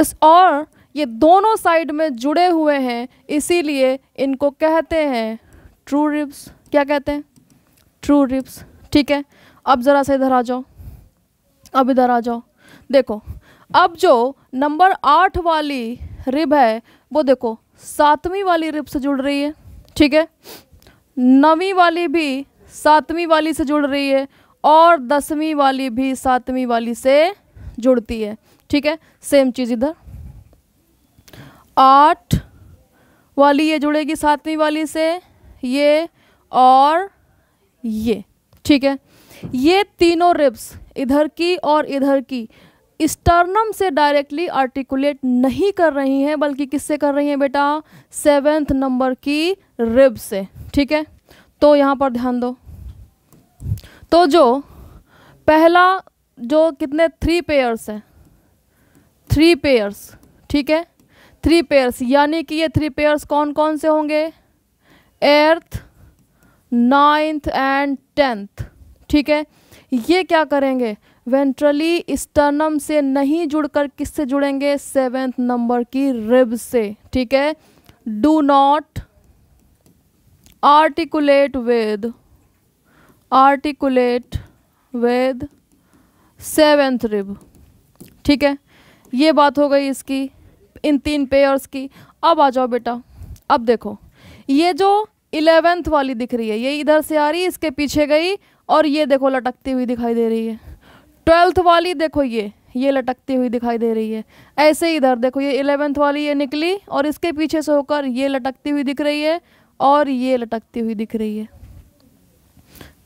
इस और ये दोनों साइड में जुड़े हुए हैं इसीलिए इनको कहते हैं ट्रू रिब्स क्या कहते हैं ट्रू रिब्स ठीक है अब ज़रा से इधर आ जाओ अब इधर आ जाओ देखो अब जो नंबर आठ वाली रिब है वो देखो सातवीं वाली रिब से जुड़ रही है ठीक है नवीं वाली भी सातवीं वाली से जुड़ रही है और दसवीं वाली भी सातवीं वाली से जुड़ती है ठीक है सेम चीज़ इधर आठ वाली ये जुड़ेगी सातवीं वाली से ये और ये ठीक है ये तीनों रिब्स इधर की और इधर की स्टर्नम से डायरेक्टली आर्टिकुलेट नहीं कर रही हैं बल्कि किससे कर रही हैं बेटा सेवेंथ नंबर की रिब से ठीक है तो यहाँ पर ध्यान दो तो जो पहला जो कितने थ्री पेयर्स है थ्री पेयर्स ठीक है थ्री पेयर्स यानी कि ये थ्री पेयर्स कौन कौन से होंगे एर्थ नाइन्थ एंड टेंथ ठीक है ये क्या करेंगे वेंट्रली स्टर्नम से नहीं जुड़कर किससे जुड़ेंगे सेवेंथ नंबर की रिब से ठीक है do not articulate with articulate with seventh rib ठीक है ये बात हो गई इसकी इन तीन पेयर्स की अब आ जाओ बेटा अब देखो ये जो इलेवेंथ वाली दिख रही है ये इधर से आ रही इसके पीछे गई और ये देखो लटकती हुई दिखाई दे रही है ट्वेल्थ वाली देखो ये ये लटकती हुई दिखाई दे रही है ऐसे इधर देखो ये इलेवेंथ वाली ये निकली और इसके पीछे से होकर ये लटकती हुई दिख रही है और ये लटकती हुई दिख रही है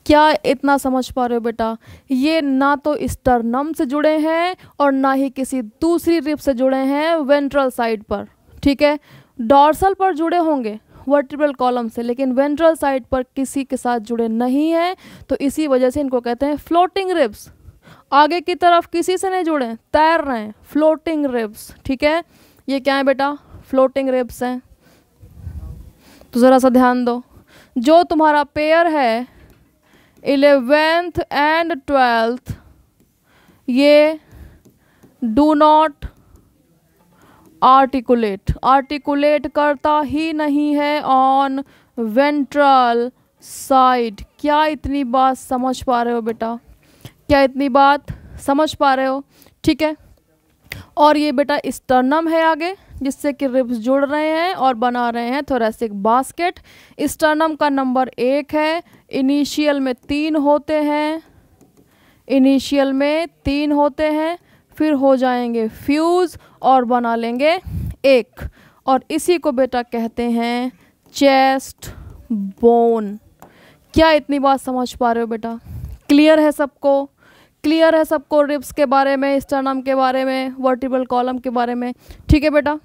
क्या इतना समझ पा रहे हो बेटा ये ना तो स्टर्नम से जुड़े हैं और ना ही किसी दूसरी रिप से जुड़े हैं वेंट्रल साइड पर ठीक है डॉर्सल पर जुड़े होंगे वर्टिब्रल कॉलम से लेकिन वेंट्रल साइड पर किसी के साथ जुड़े नहीं हैं तो इसी वजह से इनको कहते हैं फ्लोटिंग रिप्स आगे की तरफ किसी से नहीं जुड़े तैर रहे हैं फ्लोटिंग रिब्स ठीक है ये क्या है बेटा फ्लोटिंग रिब्स हैं तो ज़रा सा ध्यान दो जो तुम्हारा पेयर है इलेवेंथ एंड ट्वेल्थ ये डू नॉट आर्टिकुलेट आर्टिकुलेट करता ही नहीं है ऑन वेंट्रल साइड क्या इतनी बात समझ पा रहे हो बेटा क्या इतनी बात समझ पा रहे हो ठीक है और ये बेटा स्टर्नम है आगे जिससे कि रिब्स जुड़ रहे हैं और बना रहे हैं थोरेसिक बास्केट स्टर्नम का नंबर एक है इनिशियल में तीन होते हैं इनिशियल में तीन होते हैं फिर हो जाएंगे फ्यूज़ और बना लेंगे एक और इसी को बेटा कहते हैं चेस्ट बोन क्या इतनी बात समझ पा रहे हो बेटा क्लियर है सबको क्लियर है सबको रिब्स के बारे में स्टर्नम के बारे में वर्टिबल कॉलम के बारे में ठीक है बेटा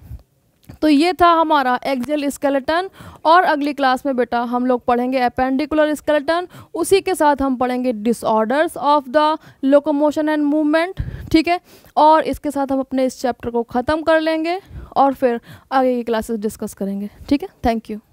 तो ये था हमारा एक्जल स्केलेटन और अगली क्लास में बेटा हम लोग पढ़ेंगे अपेंडिकुलर स्केलेटन उसी के साथ हम पढ़ेंगे disorders of the locomotion and movement ठीक है और इसके साथ हम अपने इस चैप्टर को ख़त्म कर लेंगे और फिर आगे की क्लासेस डिस्कस करेंगे ठीक है थैंक यू